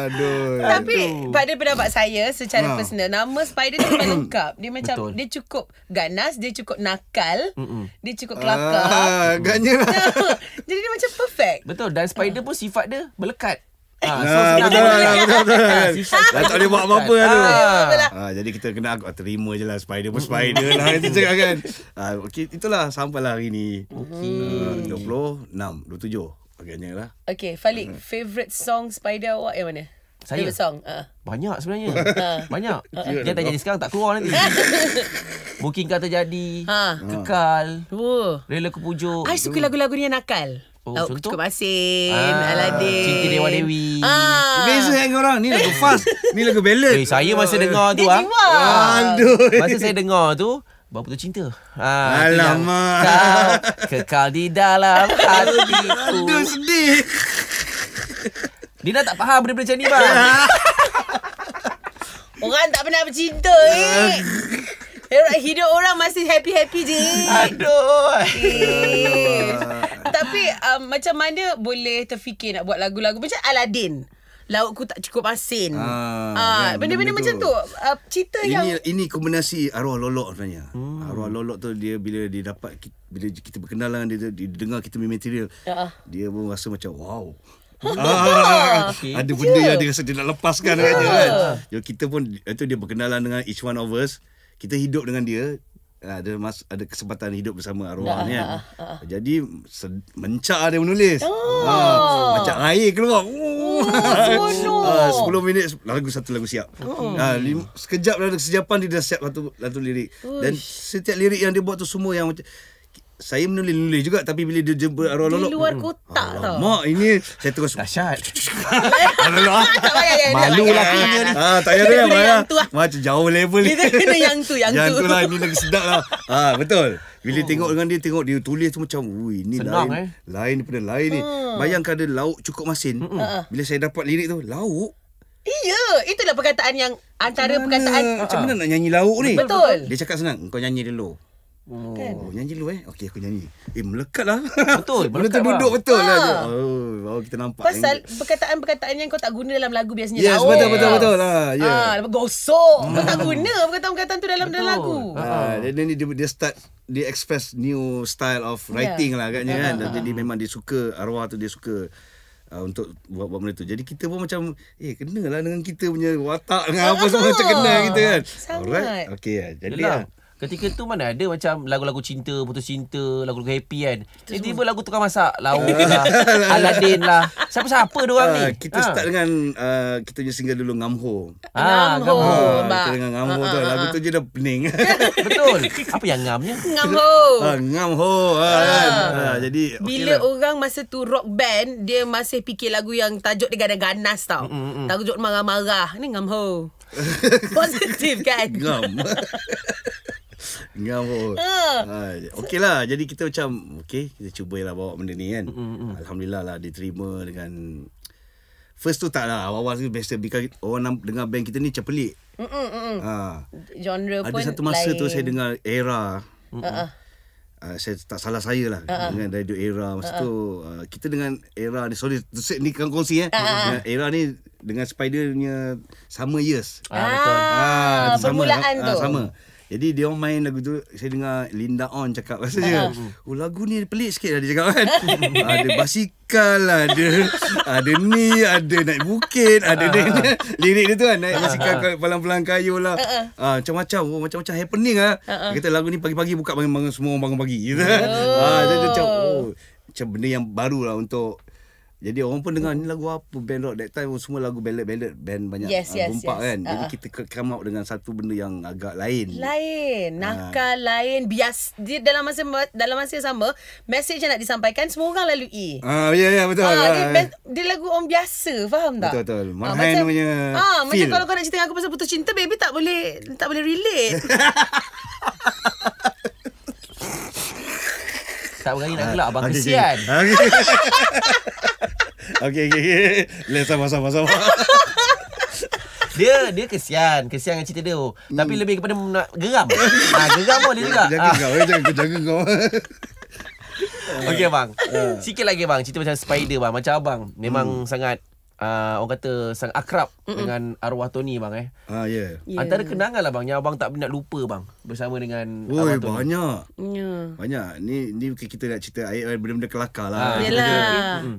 Aduh. Tapi aduh. pada pendapat saya secara ha. personal, nama spider tu memang lengkap. Dia macam, Betul. dia cukup ganas, dia cukup nakal, Mm-mm. dia cukup kelakar. Ah, Ganyalah. Jadi dia macam perfect. Betul. Dan spider pun sifat dia melekat. Ha, so ah, betul lah, betul Dah tak boleh buat apa-apa ah, lah tu. Ha, jadi kita kena terima je lah Spider pun Spider lah itu cakap kan ha, okay, Itulah sampai lah hari ni okay. Uh, 26, 27 Agaknya lah Okay Falik Favorite song Spider awak yang eh, mana? Saya? Favorite song uh. Banyak sebenarnya uh. Banyak uh. Jangan tanya sekarang tak keluar nanti Booking kata jadi ha. Kekal uh. Rela kepujuk I suka lagu-lagu ni yang nakal Oh, oh contoh? Kutuk ah, Aladdin Cinti Dewa Dewi ah. Beza kan korang Ni lagu fast Ni lagu ballad hey, eh, Saya masa oh, dengar tu ah. Aduh. Masa saya dengar tu Bawa putus cinta ah, Alamak Kekal di dalam hatiku Aduh sedih Dina tak faham benda-benda macam ni bang Orang tak pernah bercinta eh Hidup orang masih happy-happy je Aduh eh. Aduh tapi um, macam mana boleh terfikir nak buat lagu-lagu macam Aladdin. Laut ku tak cukup asin. Ah, ah, kan, benda-benda macam tu. Uh, cerita ini, yang... Ini kombinasi arwah lolok sebenarnya. Hmm. Arwah lolok tu dia bila dia dapat... Bila kita berkenalan, dia, dia dengar kita punya material. Uh. Dia pun rasa macam wow. ah, ah ada benda yeah. yang dia rasa dia nak lepaskan yeah. kan. Jadi kan? kita pun itu dia berkenalan dengan each one of us. Kita hidup dengan dia, ada mas ada kesempatan hidup bersama arwah ni ah, kan. Ha, ha. Jadi sed- mencak dia menulis. Oh. Ha, macam air keluar. Oh, ha, 10 minit lagu satu lagu siap. Okay. Hmm. Ha, lim- sekejap dah ada kesejapan dia dah siap satu satu lirik. Uish. Dan setiap lirik yang dia buat tu semua yang saya menulis-nulis juga tapi bila dia jemput arwah lolok di luar hmm. kotak ah, tau mak ini saya terus dahsyat arwah lolok malu lah ni ha, tak payah ya, ya, ah, tak payah ah. macam jauh level ni kena yang tu yang, yang tu lah ini lagi sedap lah ha, betul bila oh. tengok dengan dia tengok dia tulis tu macam ui ini Senang, lain eh. lain daripada lain ni hmm. bayangkan ada lauk cukup masin uh-uh. bila saya dapat lirik tu lauk Iya, itulah perkataan yang antara mana, perkataan. Macam mana uh, nak nyanyi lauk ni? Betul. Dia cakap senang, kau nyanyi dulu. Oh, kan? nyanyi dulu eh. Okey, aku nyanyi. Eh, melekat lah. Betul, melekat Mula duduk betul lah. Ah. Oh, baru kita nampak. Pasal perkataan-perkataan yang kau tak guna dalam lagu biasanya. Yes, betul, oh. betul, betul, betul lah. Yeah. Ya. Ha, gosok. Kau tak hmm. guna perkataan-perkataan tu dalam, dalam lagu. Ah, ah. dia, dia, dia start dia express new style of ya. writing yeah. lah agaknya yeah. kan. Yeah. Jadi memang dia suka, arwah tu dia suka uh, untuk buat, buat benda tu. Jadi kita pun macam, eh kenalah dengan kita punya watak dengan apa semua terkenal kita kan. Sangat. Alright. Okay, jadi lah. Ketika tu mana ada macam lagu-lagu cinta, putus cinta, lagu-lagu happy kan. Itu eh, tiba semua. lagu tukang masak, lauk lah, Aladdin lah. Siapa-siapa dia orang uh, ni? Ah, kita ha. start dengan uh, kita punya single dulu Ngamho. Ah Ngamho. Ha, kita dengan Ngamho ha, ha, tu. Lagu tu je dah pening. Betul. Apa yang ngamnya? Ngamho. Ha, Ngamho. Ha, kan? ha. jadi okay Bila lah. orang masa tu rock band, dia masih fikir lagu yang tajuk dia ganas tau. Mm, mm, mm. Tajuk marah-marah. Ni Ngamho. Positif kan? Ngam. Ngamuk. Ah. Ha, okay lah jadi kita macam okey kita cuba lah bawa benda ni kan. Mm-hmm. Alhamdulillah lah diterima dengan First tu tak lah Awal-awal tu biasa Because orang dengar band kita ni Macam pelik mm-mm, Ha. Genre Ada pun Ada satu masa lain. tu Saya dengar Era uh-uh. uh, Saya tak salah saya lah uh-uh. Dengan radio Era Masa uh-uh. tu uh, Kita dengan Era ni Sorry tu, Ni kan kongsi eh uh-uh. Era ni Dengan Spider punya Summer Years Ah, ah betul. Ha, Permulaan lah. sama, tu ha, Sama jadi dia orang main lagu tu Saya dengar Linda On cakap Rasa dia ah. Oh lagu ni pelik sikit lah dia cakap kan Ada basikal Ada Ada ni Ada naik bukit Ada ah. ni Lirik dia tu kan Naik ah. basikal pelan-pelan kayu lah uh, Macam-macam oh, Macam-macam happening lah Dia kata lagu ni pagi-pagi Buka bangun-bangun semua orang bangun pagi Gitu oh. Uh, dia, macam, oh macam benda yang baru lah untuk jadi orang pun dengar ni lagu apa band rock that time semua lagu ballad-ballad band banyak yes, ah, yes, gumpak yes. kan. Jadi ah, ah. kita come out dengan satu benda yang agak lain. Lain, nakal uh. lain, bias di dalam masa dalam masa yang sama, message yang nak disampaikan semua orang lalui. Ah uh, ya yeah, ya yeah, betul. Ah, uh, dia, dia lagu orang biasa, faham tak? Betul betul. Uh, macam, uh, macam kalau kau nak cerita aku pasal putus cinta baby tak boleh tak boleh relate. tak berani nak gelak abang kesian. Okay, okay, okay. Let's sama, sama, sama. dia dia kesian, kesian dengan cerita dia. Oh. Mm. Tapi hmm. lebih kepada nak geram. ha, geram dia juga. Jaga ha. kau, ha. jangan jaga kau. Okey bang. Uh. Sikit lagi bang, cerita macam spider bang, macam abang memang mm. sangat Uh, orang kata sangat akrab Mm-mm. dengan arwah Tony bang eh. Ah ya. Yeah. Yeah. Antara kenangan lah bang yang abang tak nak lupa bang bersama dengan Oi, Abang Tun. banyak. Yeah. Banyak. Ni ni kita nak cerita air benda-benda kelakar lah. Ha, Yelah.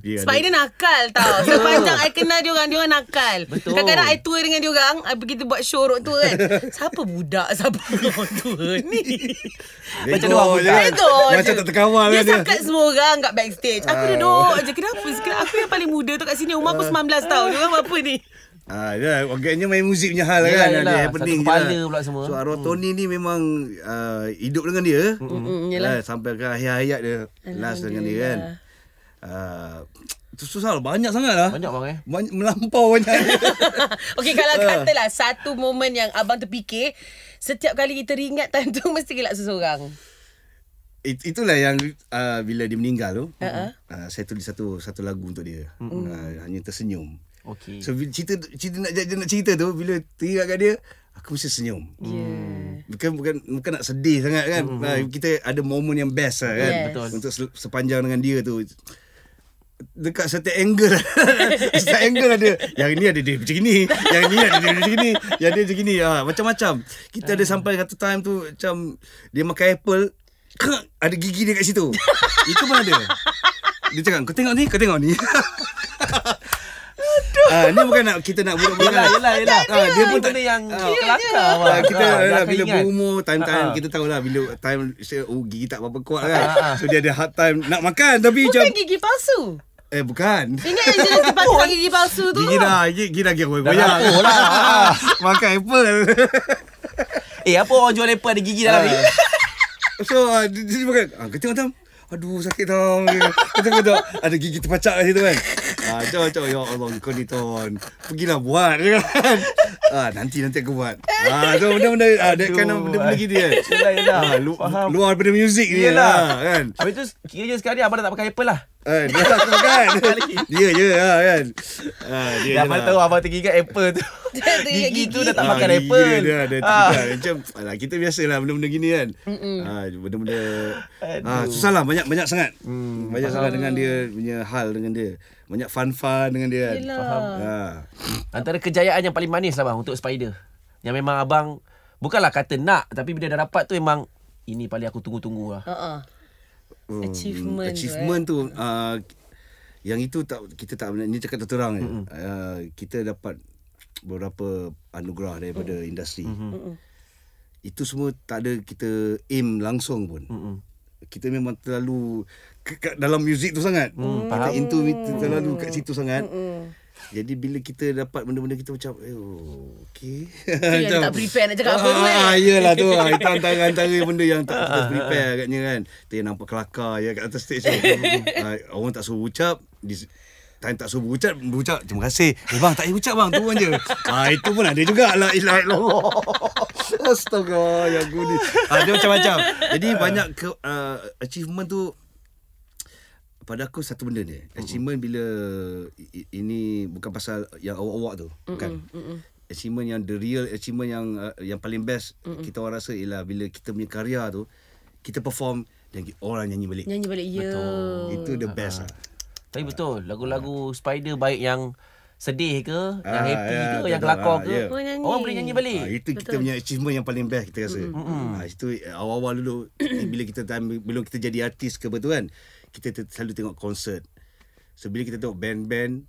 Yeah, Sebab dia nakal tau. Sepanjang air kenal dia orang, dia orang nakal. Betul. Kadang-kadang air tua dengan dia orang, air pergi buat show rock tua kan. Siapa budak? Siapa orang tua ni? macam dua orang budak. Macam tak terkawal dia. Kan dia sakat semua orang kat backstage. Aku duduk je. Kenapa? Kenapa aku yang paling muda tu kat sini? Umur aku 19 ah. tahun. Dia orang apa ni? Ha, ah, agaknya main muzik punya hal yeah, kan. Yalah, ada happening satu kepala pula semua. Lah. So, arwah hmm. Tony mm. ni memang uh, hidup dengan dia. Mm-hmm. Yalah. Uh, sampai ke akhir hayat dia. Last dengan dia kan. Uh, susah lah. Banyak sangat lah. Banyak bang eh. Banyak, melampau banyak. okay, kalau ah. katalah satu momen yang abang terfikir, setiap kali kita ingat time tu, mesti gelap seseorang. It, itulah yang uh, bila dia meninggal tu, uh-huh. uh, saya tulis satu satu lagu untuk dia. Mm. Uh, hanya tersenyum. Okay. So cerita cerita nak jadi nak cerita tu bila teringat kat dia aku mesti senyum. Yeah. Hmm. Bukan bukan bukan nak sedih sangat kan. Mm-hmm. kita ada momen yang best lah kan. Yes. Untuk sepanjang dengan dia tu dekat setiap angle lah. setiap angle ada yang ini ada dia macam ini yang ini ada dia macam ini yang dia macam ini ha, macam-macam kita ada hmm. sampai satu time tu macam dia makan apple kak, ada gigi dia kat situ itu pun ada dia cakap kau tengok ni kau tengok ni Ah uh, ni bukan nak kita nak buruk bulan. Yalah yalah. Dia, dia, ah, dia pun tak yang kelakar. Uh, ah, kita uh, lah, bila ingat. berumur time time uh-huh. kita tahulah bila time oh, gigi tak berapa kuat kan. uh So dia ada hard time nak makan tapi bukan macam gigi palsu. Eh bukan. Ingat yang jelas pakai gigi palsu tu. Gigi lah. dah, gigi dah gigi goyang. Oh lah. makan apple. eh apa orang jual apple ada gigi dalam ni? so dia bukan. Ah kita kata Aduh sakit tau. Kata-kata ada gigi terpacak kat situ kan. Ah, jom, jom. Ya Allah, kau ni tuan. Pergilah buat. Kan? Ah, nanti, nanti aku buat. Ah, so benda-benda, ah, that kind of benda-benda gitu kan. Yelah, yelah. Ah, lu- faham. Luar daripada muzik ni. lah kan? Habis tu, kira je sekarang ni, abang dah tak pakai Apple lah kan dia tak tahu kan dia je ha, kan ha, dia, dia mana lah. tahu abang teringat kan apple tu gigi, gigi tu dah tak ha, makan apple dia, dia, dia, ha. dia macam alah, kita biasalah benda-benda gini kan ah, benda-benda ha, susah lah banyak, banyak sangat hmm, banyak salah dengan dia punya hal dengan dia banyak fun-fun dengan dia kan faham ha. antara kejayaan yang paling manis lah bang untuk spider yang memang abang bukanlah kata nak tapi bila dah dapat tu memang ini paling aku tunggu-tunggu lah uh-uh um, achievement achievement tu, right? Eh? tu uh, yang itu tak kita tak ni cakap terang mm-hmm. Uh, kita dapat beberapa anugerah daripada mm-hmm. industri. Mm-hmm. Itu semua tak ada kita aim langsung pun. Mm-hmm. Kita memang terlalu ke- ke dalam muzik tu sangat. Mm-hmm. Kita into terlalu kat situ sangat. Mm-hmm. Jadi bila kita dapat benda-benda kita macam Eh okey Yang tak prepare nak cakap apa tu kan ah, eh. Yelah tu lah Itu antara-antara benda yang tak kita prepare agaknya kan Kita yang nampak kelakar ya kat atas stage ah, Orang tak suruh ucap Time tak suruh ucap, Berucap Terima kasih Eh bang tak payah ucap bang Turun je ah, Itu pun ada juga lah Ilai lo Astaga Yang gudi ah, Dia macam-macam Jadi banyak ke, uh, Achievement tu pada aku satu benda ni mm-hmm. achievement bila ini bukan pasal yang awak-awak tu mm-hmm. kan mm-hmm. achievement yang the real achievement yang uh, yang paling best mm-hmm. kita orang rasa ialah bila kita punya karya tu kita perform dan orang nyanyi balik nyanyi balik ya betul itu the best uh-huh. lah. Ah. tapi betul lagu-lagu uh-huh. spider baik yang sedih ke uh, yang happy yeah, ke yang lah. kelakar uh, ke yeah. orang, orang boleh nyanyi balik uh, itu betul. kita punya achievement yang paling best kita rasa mm-hmm. uh, itu awal-awal dulu bila kita belum kita jadi artis ke betul kan kita te- selalu tengok konsert. So bila kita tengok band-band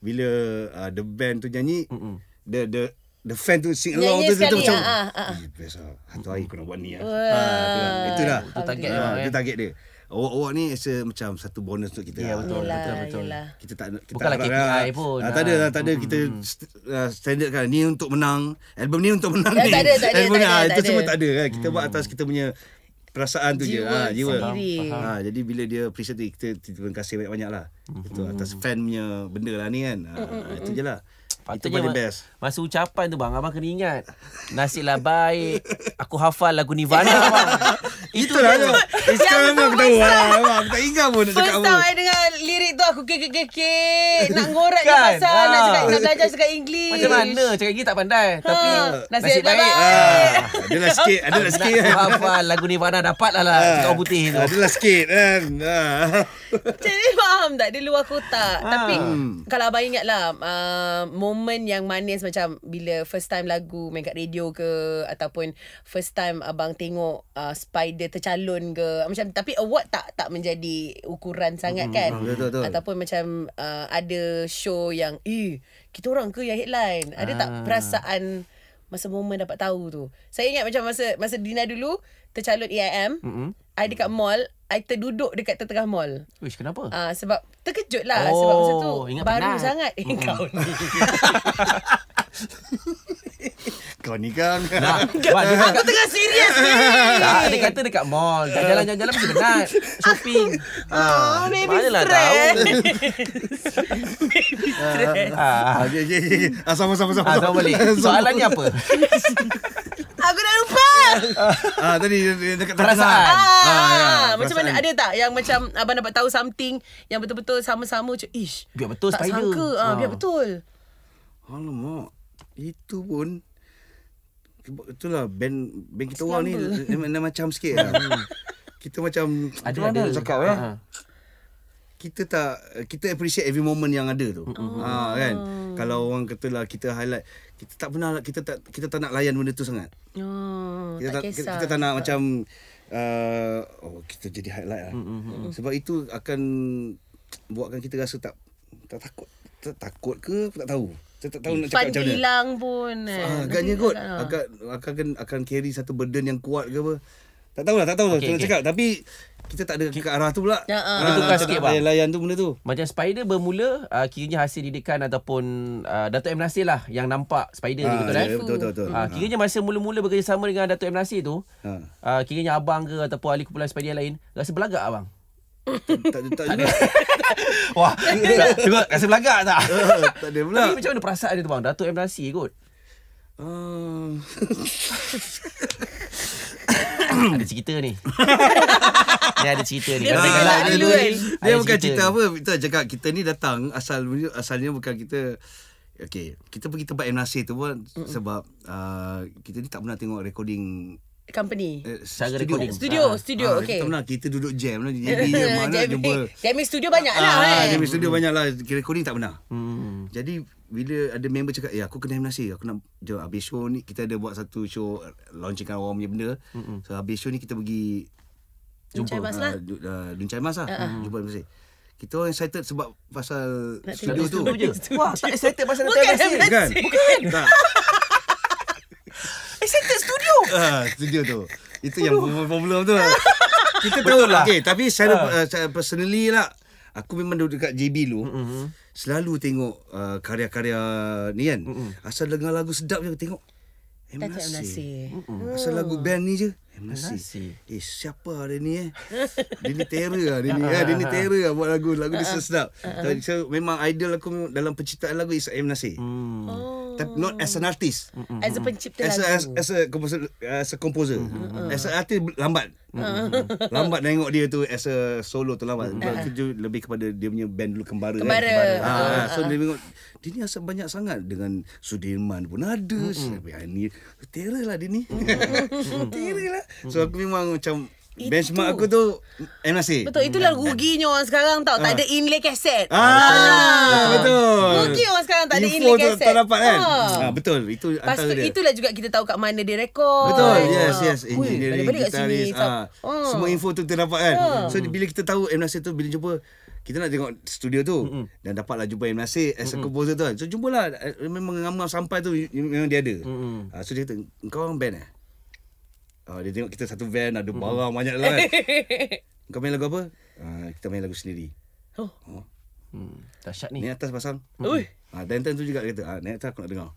bila uh, the band tu nyanyi Mm-mm. the the the fan tu sing along yeah, tu, tu, tu macam ah, ah. ah. Eh, best lah satu hari aku nak buat ni ah. Ah, lah ah, itu lah itu target, ah, dia, eh. target dia Awak-awak ni as macam satu bonus untuk kita. Ya, lah. betul. Yelah, betul, betul. Kita tak kita Bukanlah KPI lah. pun. Ah, tak ada, tak ada. Hmm. Kita standard Ni untuk menang. Album ni untuk menang eh, ni. Tak ada, tak ada. Album tak ada, ni, tak ada, itu semua tak ada. Kan. Kita hmm. buat atas kita punya perasaan tu jiwa, je ah, ha, jiwa. Ah, Faham. Ha, jadi bila dia appreciate kita terima kasih banyak-banyak lah mm-hmm. itu, mhm. atas fan punya benda lah ni kan ha, mm-hmm. itu je lah itu paling best. Masa ucapan tu bang, abang kena ingat. Nasiblah baik. Aku hafal lagu Nirvana bang. Itu lah. Sekarang aku tahu. Abang, abang, tak ingat pun nak cakap apa. First time I dengar lirik tu aku kekek Nak ngorat je kan? pasal. Ah. Nak, cakap, nak belajar cakap English. Macam mana? Cakap gini tak pandai. Ha, tapi nasib, nasib lah baik. Ha. Ah, Adalah sikit. Adalah sikit. Aku hafal lagu Nirvana dapat lah lah. Ha. Ah, cakap putih tu. Adalah sikit kan. Ha. Jadi faham tak? Di luar kotak. Tapi kalau abang ingat lah. Uh, moment yang manis macam bila first time lagu main kat radio ke ataupun first time abang tengok uh, spider tercalon ke macam tapi award tak tak menjadi ukuran sangat hmm, kan ah, betul, betul. ataupun macam uh, ada show yang eh kita orang ke yang headline ada ah. tak perasaan masa momen dapat tahu tu saya ingat macam masa masa Dina dulu tercalon EIM mm-hmm. I dekat mall I terduduk dekat tengah mall. Wish kenapa? Ah uh, sebab terkejut lah oh, sebab masa tu baru penat. sangat eh, mm. kau ni. kau ni kan. Nah, kau dia aku tengah serius ni. Tak, dia kata dekat mall. Tak jalan-jalan mesti penat. Shopping. Ah, uh, maybe lah stress. Tahu. maybe ah, stress. Ah, ah. okay, okay, okay. sama-sama. sama balik. Soalan ni apa? aku dah lupa. Ah, ah tadi dekat perasaan. Ah, ya, ah, ya, perasaan. macam mana ada tak yang macam abang dapat tahu something yang betul-betul sama-sama macam ish. Biar betul tak spider. sangka. Ah, ah. biar betul. Alamak. Itu pun itulah band band kita orang ni memang macam sikitlah. Hmm. kita macam ada ada cakap eh. Ah kita tak kita appreciate every moment yang ada tu. Oh. Ha kan. Oh. Kalau orang katalah kita highlight kita tak pernah kita tak kita tak nak layan benda tu sangat. Oh, kita tak, tak Kita, kita tak nak macam uh, oh kita jadi highlight lah. Mm-hmm. Mm-hmm. Sebab itu akan buatkan kita rasa tak tak takut tak takut ke tak tahu. Saya tak tahu nak cakap macam mana. hilang pun. Eh. agaknya kot. Agak, akan, akan carry satu burden yang kuat ke apa. Tak tahu lah, tak tahu Okay, okay. cakap. Tapi kita tak ada ke arah tu pula. Ya, uh, tukar sikit bang. Layan, tu benda tu. Macam spider bermula uh, kiranya hasil didikan ataupun uh, Dato' M. Nasir lah yang nampak spider ha, ni betul, yeah, ya, kan? Ya, betul, betul, betul. Uh, kiranya masa mula-mula bekerjasama dengan Dato' M. Nasir tu, ha. Uh, kiranya abang ke ataupun ahli kumpulan spider yang lain, rasa berlagak abang? Lah, tak ada, tak Wah, tak, rasa berlagak tak? tak ada pula. Tapi macam mana perasaan dia tu bang? Dato' M. Nasir kot. ada cerita ni. dia ada cerita ni. Dia, dia, dia, dia, dia bukan cerita apa. Kita cakap kita ni datang asal asalnya bukan kita Okay, kita pergi tempat M. Nasir tu pun Mm-mm. sebab uh, kita ni tak pernah tengok recording company uh, studio. Recording. studio ah, studio ah, okay. kita pernah kita duduk jam lah jadi mana jumpa jamming studio banyak ah, lah ah, eh. studio banyak lah recording tak pernah hmm. jadi bila ada member cakap ya aku kena MC aku nak jom habis show ni kita ada buat satu show launchingkan orang punya benda mm-hmm. so habis show ni kita pergi jumpa Duncai ah, lah. ah, Mas lah ah, jumpa MC kita orang excited sebab pasal nak studio tu je. wah tak excited pasal nak MC kan bukan tak excited studio ah studio tu itu yang problem tu kita tahu lah Okay, tapi secara personally lah aku memang duduk dekat JB dulu mm selalu tengok uh, karya-karya ni kan. Mm-mm. Asal dengar lagu sedap je tengok. Eh, Tak Asal lagu band ni je. Mercy. Mercy. Eh siapa hari ni eh? dia ni terror lah dia ni. Eh? dia ni ah. terror lah buat lagu. Lagu dia ah. sedap. Uh-huh. So, memang ideal aku dalam penciptaan lagu is M. Nasir. Hmm. Oh. Tapi not as an artist. Mm, mm, mm, as a pencipta as a, lagu. As, as a composer. As a, composer. Mm-hmm. As a artist lambat. Mm-hmm. lambat tengok dia tu as a solo tu lambat. Uh-huh. Tu lebih kepada dia punya band dulu kembara. Eh. Kembara. Kan? kembara. Uh-huh. So dia tengok. Dia ni asal banyak sangat dengan Sudirman pun ada. Mm-hmm. Siapa yang ni? Terror lah dia ni. Mm-hmm. terror lah. So aku memang macam Benchmark aku tu MNC. Betul, itulah ruginya orang sekarang tau. Ha. Tak ah. ada inlay kaset. Ah, ah. betul. Rugi orang sekarang tak ada Info inlay kaset. Tak dapat kan? Ha. Ha, betul, itu Pas antara dia. Itulah juga kita tahu kat mana dia rekod. Betul, ha. yes, yes. Engineering, Ui, gitaris. Ha. Ha. Semua info tu kita dapat kan? Ha. So, bila kita tahu MNC tu, bila jumpa, kita nak tengok studio tu mm-hmm. dan dapatlah jumpa Imran Nasir as mm-hmm. a composer tu kan. So jumpalah eh, memang ngam sampai tu memang dia ada. Mm-hmm. so dia kata kau orang band eh? Uh, dia tengok kita satu van ada mm-hmm. barang banyak lah kan. Kau main lagu apa? Uh, kita main lagu sendiri. Oh. oh. Hmm, dahsyat ni. Ni atas pasang. Oi. Hmm. Ah, dan tentu juga kata, ah, ni atas aku nak dengar.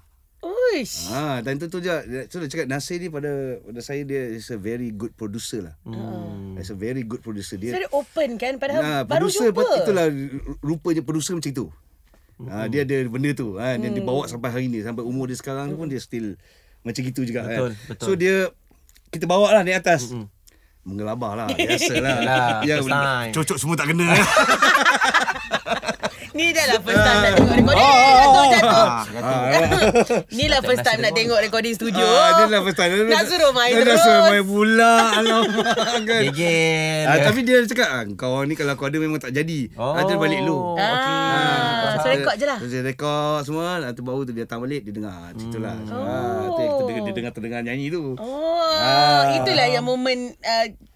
Oi. Ah, dan tentu juga tu dia cakap Nasir ni pada pada saya dia is a very good producer lah. Hmm. Ah, is a very good producer dia. Very open kan padahal nah, baru jumpa. Nah, itulah rupanya producer macam tu. Hmm. dia ada benda tu kan, hmm. dia dibawa sampai hari ni sampai umur dia sekarang hmm. pun dia still macam gitu juga kan. betul, kan. Betul. So dia kita bawa lah naik atas. Mm-hmm. Mengelabah lah Biasalah Ya, yeah, cocok semua tak kena Ni dah lah first time ah. nak tengok recording. Ah, jatuh, ah, jatuh. Lah ni lah first time nak tengok recording studio. Ni lah first time. Nak suruh main terus. Nak suruh main pula. Alamak. Kan? Tapi dia dah cakap, kau ni kalau aku ada memang tak jadi. Ada balik lu. Okay. rekod je lah. Saya rekod semua. Nanti baru dia balik, dia dengar. Macam lah. Oh. dia dengar-terdengar nyanyi tu. Oh, itulah yang moment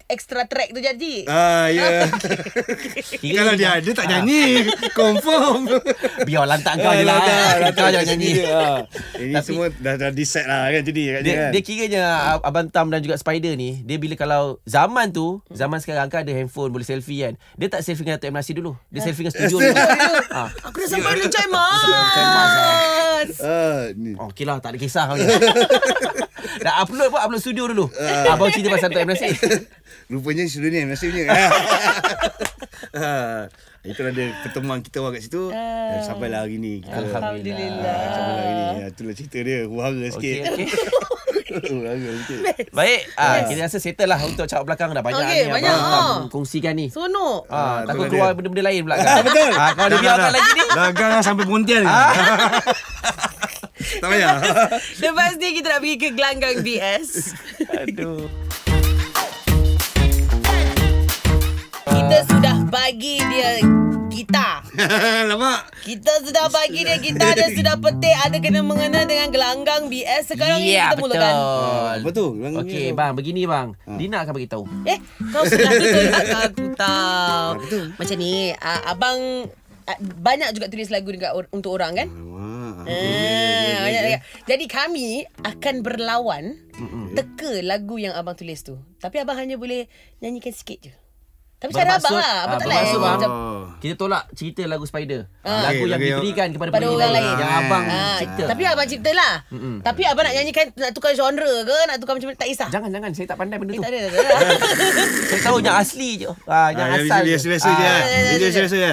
extra track tu jadi. Ah, ya. Yeah. okay. okay. Kalau dia ada tak ah. nyanyi, confirm. Biar tak kau je ah, lah. Eh. Tak kau nyanyi. Ah. Ini Tapi, semua dah, dah di set lah kan jadi. Dia, kan? dia kiranya Abang Tam dan juga Spider ni, dia bila kalau zaman tu, zaman sekarang kan ada handphone boleh selfie kan. Dia tak selfie dengan Datuk Emelasi dulu. Dia selfie dengan studio dulu. Aku dah sampai dengan Cik Mas. Oh, okey lah, tak ada kisah. Dah upload pun upload studio dulu. Uh. Ah. Abang ah, cerita pasal Tok MNC. Rupanya studio ni MNC punya. Ah, itu ada pertemuan kita orang kat situ uh. dan sampailah hari ni. Kita, Alhamdulillah. sampai sampailah hari ni. Ya, itulah cerita dia. Huara sikit. Okay, okay. Okay. Baik, yes. uh, kita rasa settle lah untuk cakap belakang dah banyak okay, ni banyak. abang oh. kongsikan ni. Sonok. Uh, ah, takut keluar benda-benda lain pula kan. Betul. Ah, kalau dia biarkan lah. lagi ni. Lagang lah sampai pontian ni. Tak payah. Lepas ni kita nak pergi ke gelanggang BS. Aduh. Kita sudah bagi dia kita. Lama. Kita sudah bagi dia kita ada sudah petik ada kena mengena dengan gelanggang BS sekarang ni yeah, kita betul. mulakan. Betul. betul. Ah, Okey bang begini bang. Ha. Dina akan bagi tahu. Eh kau sudah aku tahu. Macam ni uh, abang uh, banyak juga tulis lagu dekat or- untuk orang kan? Ah, okay. yeah, yeah, yeah, yeah. Jadi kami akan berlawan mm teka lagu yang abang tulis tu. Tapi abang hanya boleh nyanyikan sikit je. Tapi cara abang lah. apa ah, tak layak. Lah. Kita tolak cerita lagu Spider. Ah, lagu okay, yang okay, diberikan kepada pada lain. Yang ah, abang ah, cerita. Tapi abang cerita lah. Mm-mm. Tapi abang nak nyanyikan, nak tukar genre ke? Nak tukar macam mana? Tak kisah. Jangan, jangan. Saya tak pandai benda eh, tu. Tak ada. Tak ada. saya tahu yang asli je. Ah, yang ah, asal. Biasa-biasa je. Biasa-biasa je.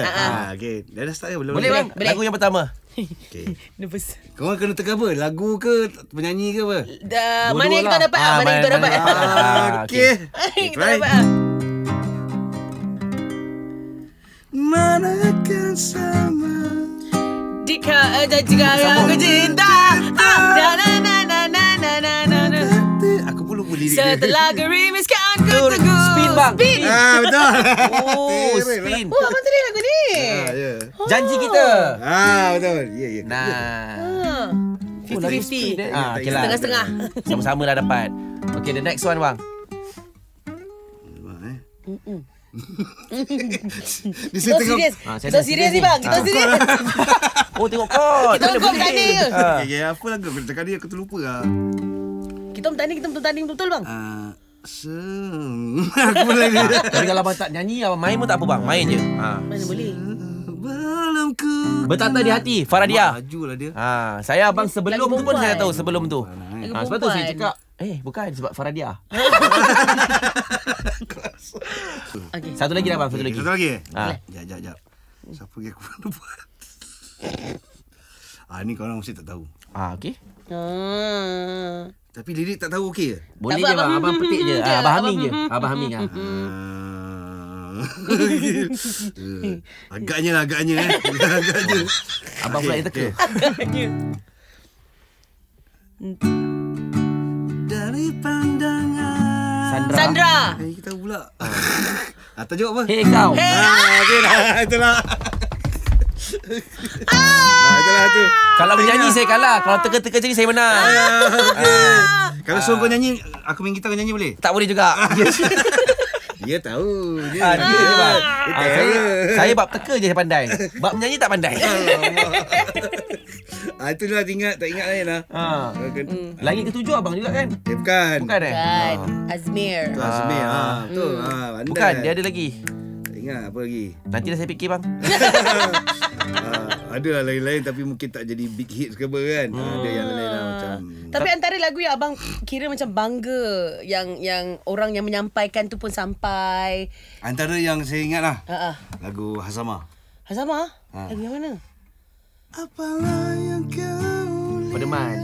Okay. Dah start ke? Boleh, bang. Lagu yang pertama. Okay. Nervous. Kau kena apa? lagu ke penyanyi ke apa? Da, mana yang kita lah. dapat? Ah, mana yang ah, kita dapat? Ah, okey. Ah, kita dapat. Mana kan sama? Dika ada jika aku cinta. Ah, na na na na Aku perlu pulih. Setelah kerimis. kau tegur spin bang. Spin. Ha ah, Oh spin. Oh apa ni lagu ni? Ah, ya. Janji oh. kita. Ha ah, betul. Ya yeah, ya. Yeah. Nah. Ha. Ya. Oh, 50-50 ah, ah okay lah. Setengah-setengah Sama-sama dah dapat Okay the next one bang eh. Kita serius tengok... Ah, ha, Kita serius, ni bang Kita ha. serius Oh tengok kot Kita tengok kat dia Apa lagu Kita dia Aku terlupa lah Kita bertanding Kita bertanding betul-betul bang uh... Aku lagi. Ah, tapi kalau abang tak nyanyi, abang main pun tak apa bang. Main je. Ha. Hmm. Ah. Mana boleh. Bertata di hati Faradia Majulah dia ha, Saya abang sebelum tu pun Saya tahu sebelum tu ha, Sebab tu saya cakap Eh bukan sebab Faradia okay. Satu lagi dah abang Satu lagi Satu lagi ha. Jap jap jap Siapa pergi aku nak buat Ah ni korang mesti tak tahu. Ah okey. Ah. Tapi lirik tak tahu okey ke? Boleh tak je abang, abang petik je. Abang, ah, abang Hamid je. Abang Hamid ah. agaknya lah, agaknya eh. agaknya. Abang pula yang teka. Agaknya. Dari pandangan Sandra. Sandra. Hei, eh, kita pula. Atau ah. ah, jawab apa? Hei, kau. Hei, kau. Ah, okay, lah. Itulah. Ah! itulah tu. Kalau menyanyi saya kalah. Kalau teka-teka je saya menang. Ah, ah. Kalau suruh kau nyanyi, aku main gitar nyanyi boleh? Tak boleh juga. Dia tahu. Dia ah, dia ah, ah, saya, saya bab teka je pandai. Bab menyanyi tak pandai. ah, itulah tak ingat. Tak ingat lain lah. Ha. Ah. Langit ketujuh hmm. abang juga kan? Eh, bukan. Bukan eh? Bukan. Ah. Azmir. Itu Azmir. Ah. Ah, Hmm. Ah, bukan. Dia ada lagi. Tak ingat apa lagi. dah saya fikir bang. Ah, ada lah lain-lain tapi mungkin tak jadi big hit ke apa kan. Hmm. Ada yang lain lah macam. Hmm. Tapi antara lagu yang abang kira macam bangga yang yang orang yang menyampaikan tu pun sampai. Antara yang saya ingat lah. Uh-uh. Lagu Hasama. Hasama? Ha. Lagu yang mana? Apalah yang kau Peneman.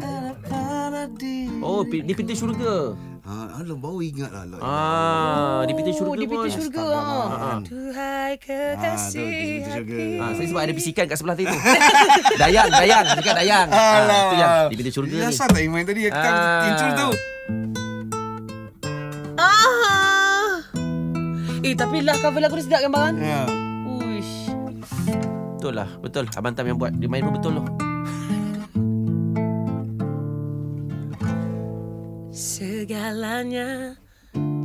Ah, Oh, di pintu syurga. Ah, ha, alam bau ingat lah. Ah, oh, di pintu syurga. Di ah, ah, pintu syurga. Tuhai kekasih Ah, hati. saya sebab ada bisikan kat sebelah tadi Dayang, Dayang. Dekat Dayang. Ah, Ha, yang, di pintu syurga ni. Biasa tak main tadi. Ha. Kan, tu. Ah. Eh, tapi lah kau lagu ni sedap kan, Ya. Yeah. Uish. Betul lah. Betul. Abang Tam yang buat. Dia main pun betul loh. segalanya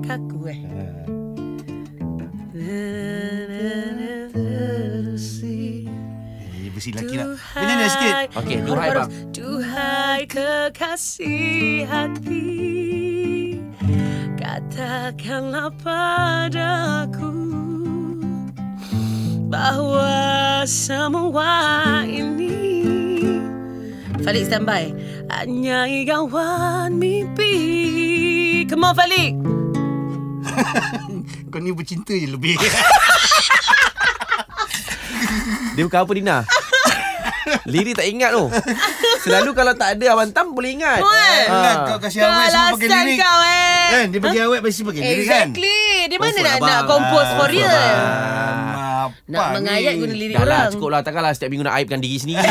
kak gue eh? ha. besi laki lah Ini dah sikit Okay, duhai bang Duhai kekasih hati Katakanlah padaku Bahawa semua ini Fadik stand by. Hanya kawan mimpi Come on, Falik Kau ni bercinta je lebih Dia bukan apa, Dina? Liri tak ingat tu Selalu kalau tak ada Abang Tam boleh ingat ah. Kau kasi awet semua pakai lirik kau eh kan? Dia bagi awet mesti pakai lirik kan Exactly Dia mana oh, nak, nak kompos for real Nak mengayat guna liri orang Dah lah cukup lah Takkanlah setiap minggu nak aibkan diri sendiri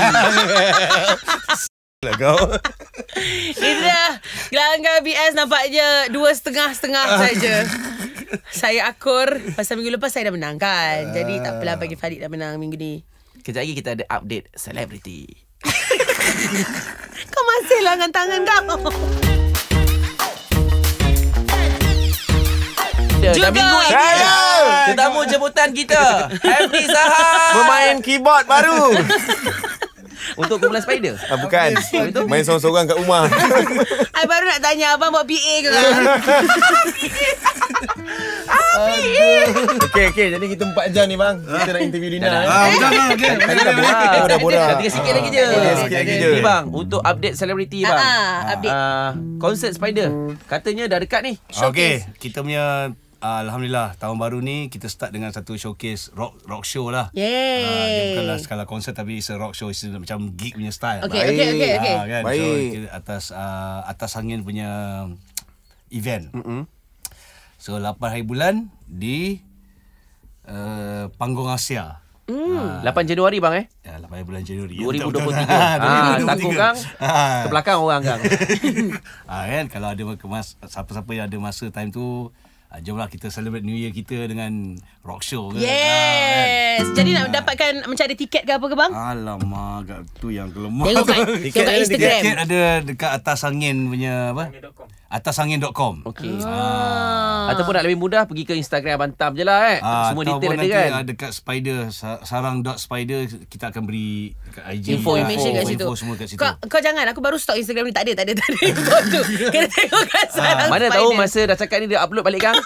lah kau Ini dah BS nampaknya Dua setengah setengah saja. saya akur Pasal minggu lepas saya dah menang kan uh. Jadi tak ah. apalah bagi Farid dah menang minggu ni Kejap lagi kita ada update celebrity Kau masih langan tangan kau Juga minggu ini Hello. Tetamu jemputan kita Happy Zahar Bermain keyboard baru Untuk kumpulan spider? Ah, bukan. Main sorang-sorang kat rumah. I baru nak tanya abang buat PA ke? PA. Okey okey jadi kita empat jam ni bang. Kita nak interview Lina. Eh. Ah sudah lah okey. Dah boleh. Dah boleh. Dah sikit lagi je. Sikit lagi je. Ni bang untuk update selebriti bang. Ah, ah update. Konsert ah, Spider. Katanya dah dekat ni. Okey kita punya Alhamdulillah tahun baru ni kita start dengan satu showcase rock rock show lah. Yeay. Uh, ah, dia bukanlah skala konser tapi it's a rock show it's a, macam geek punya style. Okay, Baik. okay, okay, okay. Uh, kan? Baik. So, atas uh, atas angin punya event. Mm-hmm. So 8 hari bulan di uh, panggung Asia. Mm. 8 ah. Januari bang eh? Ya, 8 bulan Januari. 2023. Ya, betul, betul, kang. Ha. Ke belakang orang kang. ha, kan? Kalau ada mas, siapa-siapa yang ada masa time tu, Ah, jomlah kita celebrate New Year kita dengan rock show ke. Yes. Ah, kan? Jadi nak dapatkan mencari tiket ke apa ke bang? Alamak, tu yang kelemah. Tengok kat, tiket Instagram. Tiket ada dekat atas angin punya apa? atasangin.com. Okey. Ah. ah. Ataupun nak lebih mudah pergi ke Instagram Abang Tam je lah eh. Ah, Semua detail ada kan. Ah, dekat spider sarang.spider kita akan beri IG. Info lah. information kat situ. Info semua kat situ. Kau, kau jangan aku baru stop Instagram ni tak ada tak ada tak ada Kena tengok ah, sarang. Ah. Mana tahu masa dah cakap ni dia upload balik kang.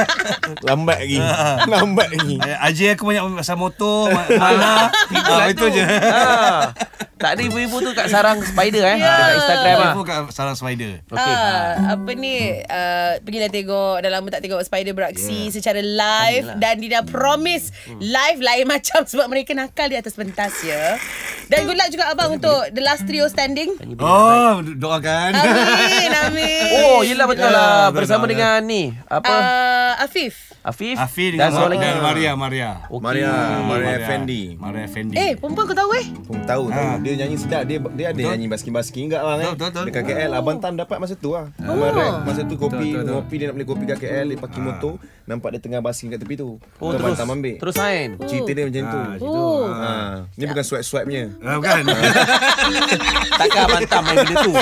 Lambat lagi. Ah. Lambat lagi. Ajay eh, aku banyak masa motor, mana, itu ah, lah itu je. Ah. Tak ada ibu-ibu tu kat sarang spider eh. Yeah. Dekat Instagram ah. ah. Ibu kat sarang spider. Okay. Ah uh, apa ni uh, pergilah tengok dah lama tak tengok spider beraksi yeah. secara live Ayalah. dan dia hmm. promise hmm. live lain macam sebab mereka nakal di atas pentas ya dan good luck juga abang untuk the last trio standing oh doakan amin amin oh yelah betul lah bersama lah. dengan ni apa uh, afif Afif Afif dengan, dengan Maria Maria Maria Maria, Maria Effendi Maria Fendi Eh perempuan kau tahu eh Perempuan tahu, ha. Dia nyanyi sedap Dia dia ada betul. nyanyi baski baski Enggak lah eh. Dekat KL oh. Abang Tan dapat masa tu lah Ah. Oh. Amal right? Masa tu kopi, tuh, tuh, tuh. kopi dia nak beli kopi kat KL, dia pakai ah. motor, nampak dia tengah basing kat tepi tu. Oh, tu terus, ambil. terus sign. Oh. Cerita dia macam tu. Ah, macam tu. Oh. Ha. Ah. Ni bukan swipe-swipe punya. Ah, bukan. Takkan Abang Tam main benda tu.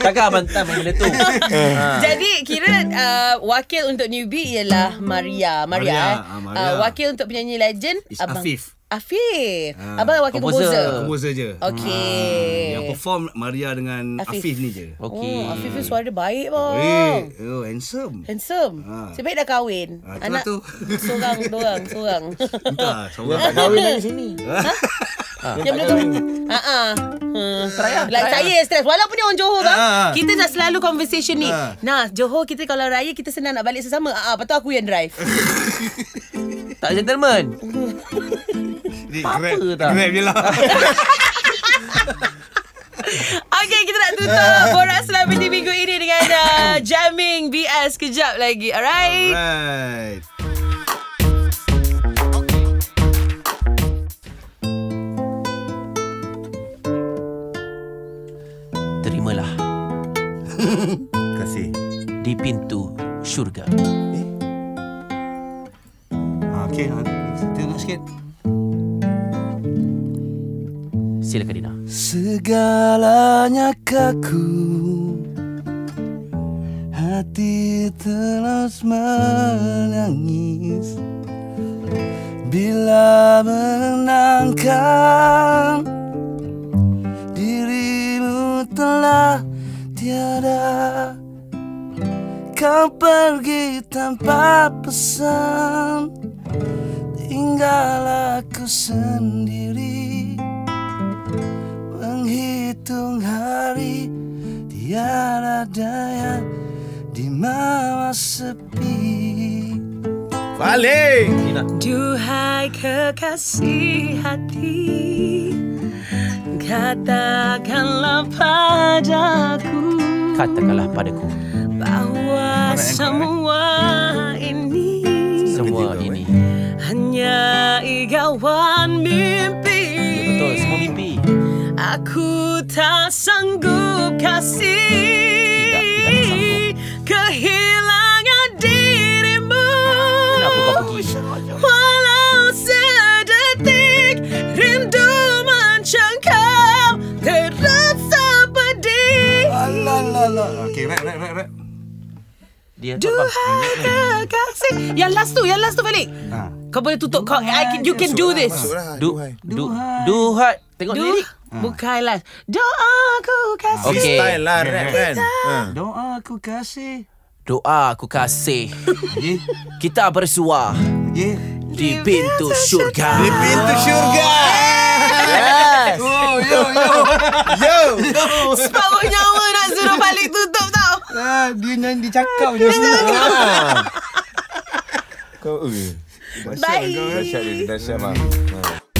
Takkan Abang Tam main benda tu. Ah. Jadi, kira uh, wakil untuk newbie ialah Maria. Maria, Maria. Eh. Uh, wakil untuk penyanyi legend, It's Afif. Afif. Ha. Abang wakil komposer. Komposer je. Okey. Ha. Yang perform Maria dengan Afif, Afif ni je. Okey. Oh, Afif ni suara dia baik bang. Baik. Oh, handsome. Handsome. Ha. Sebab dah kahwin. Ha, Anak tu. Seorang, dorang, seorang. Entah, seorang dah kahwin lagi sini. Ha? Ha. Ha. Ha. Ha. Ha. Ha. Saya stres. Walaupun dia orang Johor bang. Ha. Kita dah selalu conversation ni. Ha. Nah, Johor kita kalau raya kita senang nak balik sesama. Ha. Ha. Lepas tu aku yang drive. tak gentleman. Grab Grab je lah Okay kita nak tutup Borak selama ini minggu ini Dengan uh, Jamming BS Kejap lagi Alright Alright Terimalah Kasih Di pintu syurga eh? Ah, okay ah, Tengok sikit Silakan Dina Segalanya kaku Hati terus menangis Bila menangkan Dirimu telah tiada Kau pergi tanpa pesan Tinggal aku sendiri sepi Tiada daya di mawa sepi Vale! Duhai kekasih hati Katakanlah padaku Katakanlah padaku Bahawa eh? semua ini Semua ini eh? Hanya igawan mimpi ya, Betul, semua mimpi Aku tak sanggup kasih kehilangan dirimu. Walau sedetik rindu mencengkam terasa pedih. Alalala. Okay, rek, rek, rek, rek. Dia Duhai kekasih. Yang last tu, yang last tu balik. Ha. Kau boleh tutup. Kau, I can, you can do this. Duhai. Duhai. Duhai. Tengok ni. Ha. Ah. Bukailah Doa aku kasih okay. Style lah rap kan ha. Doa aku kasih Doa aku kasih Kita bersuah Di pintu syurga Di pintu syurga Yo yo yo Yo Sebab nyawa nak suruh balik tutup tau ha, Dia nak Dia cakap ha. Kau okay. Bye Dah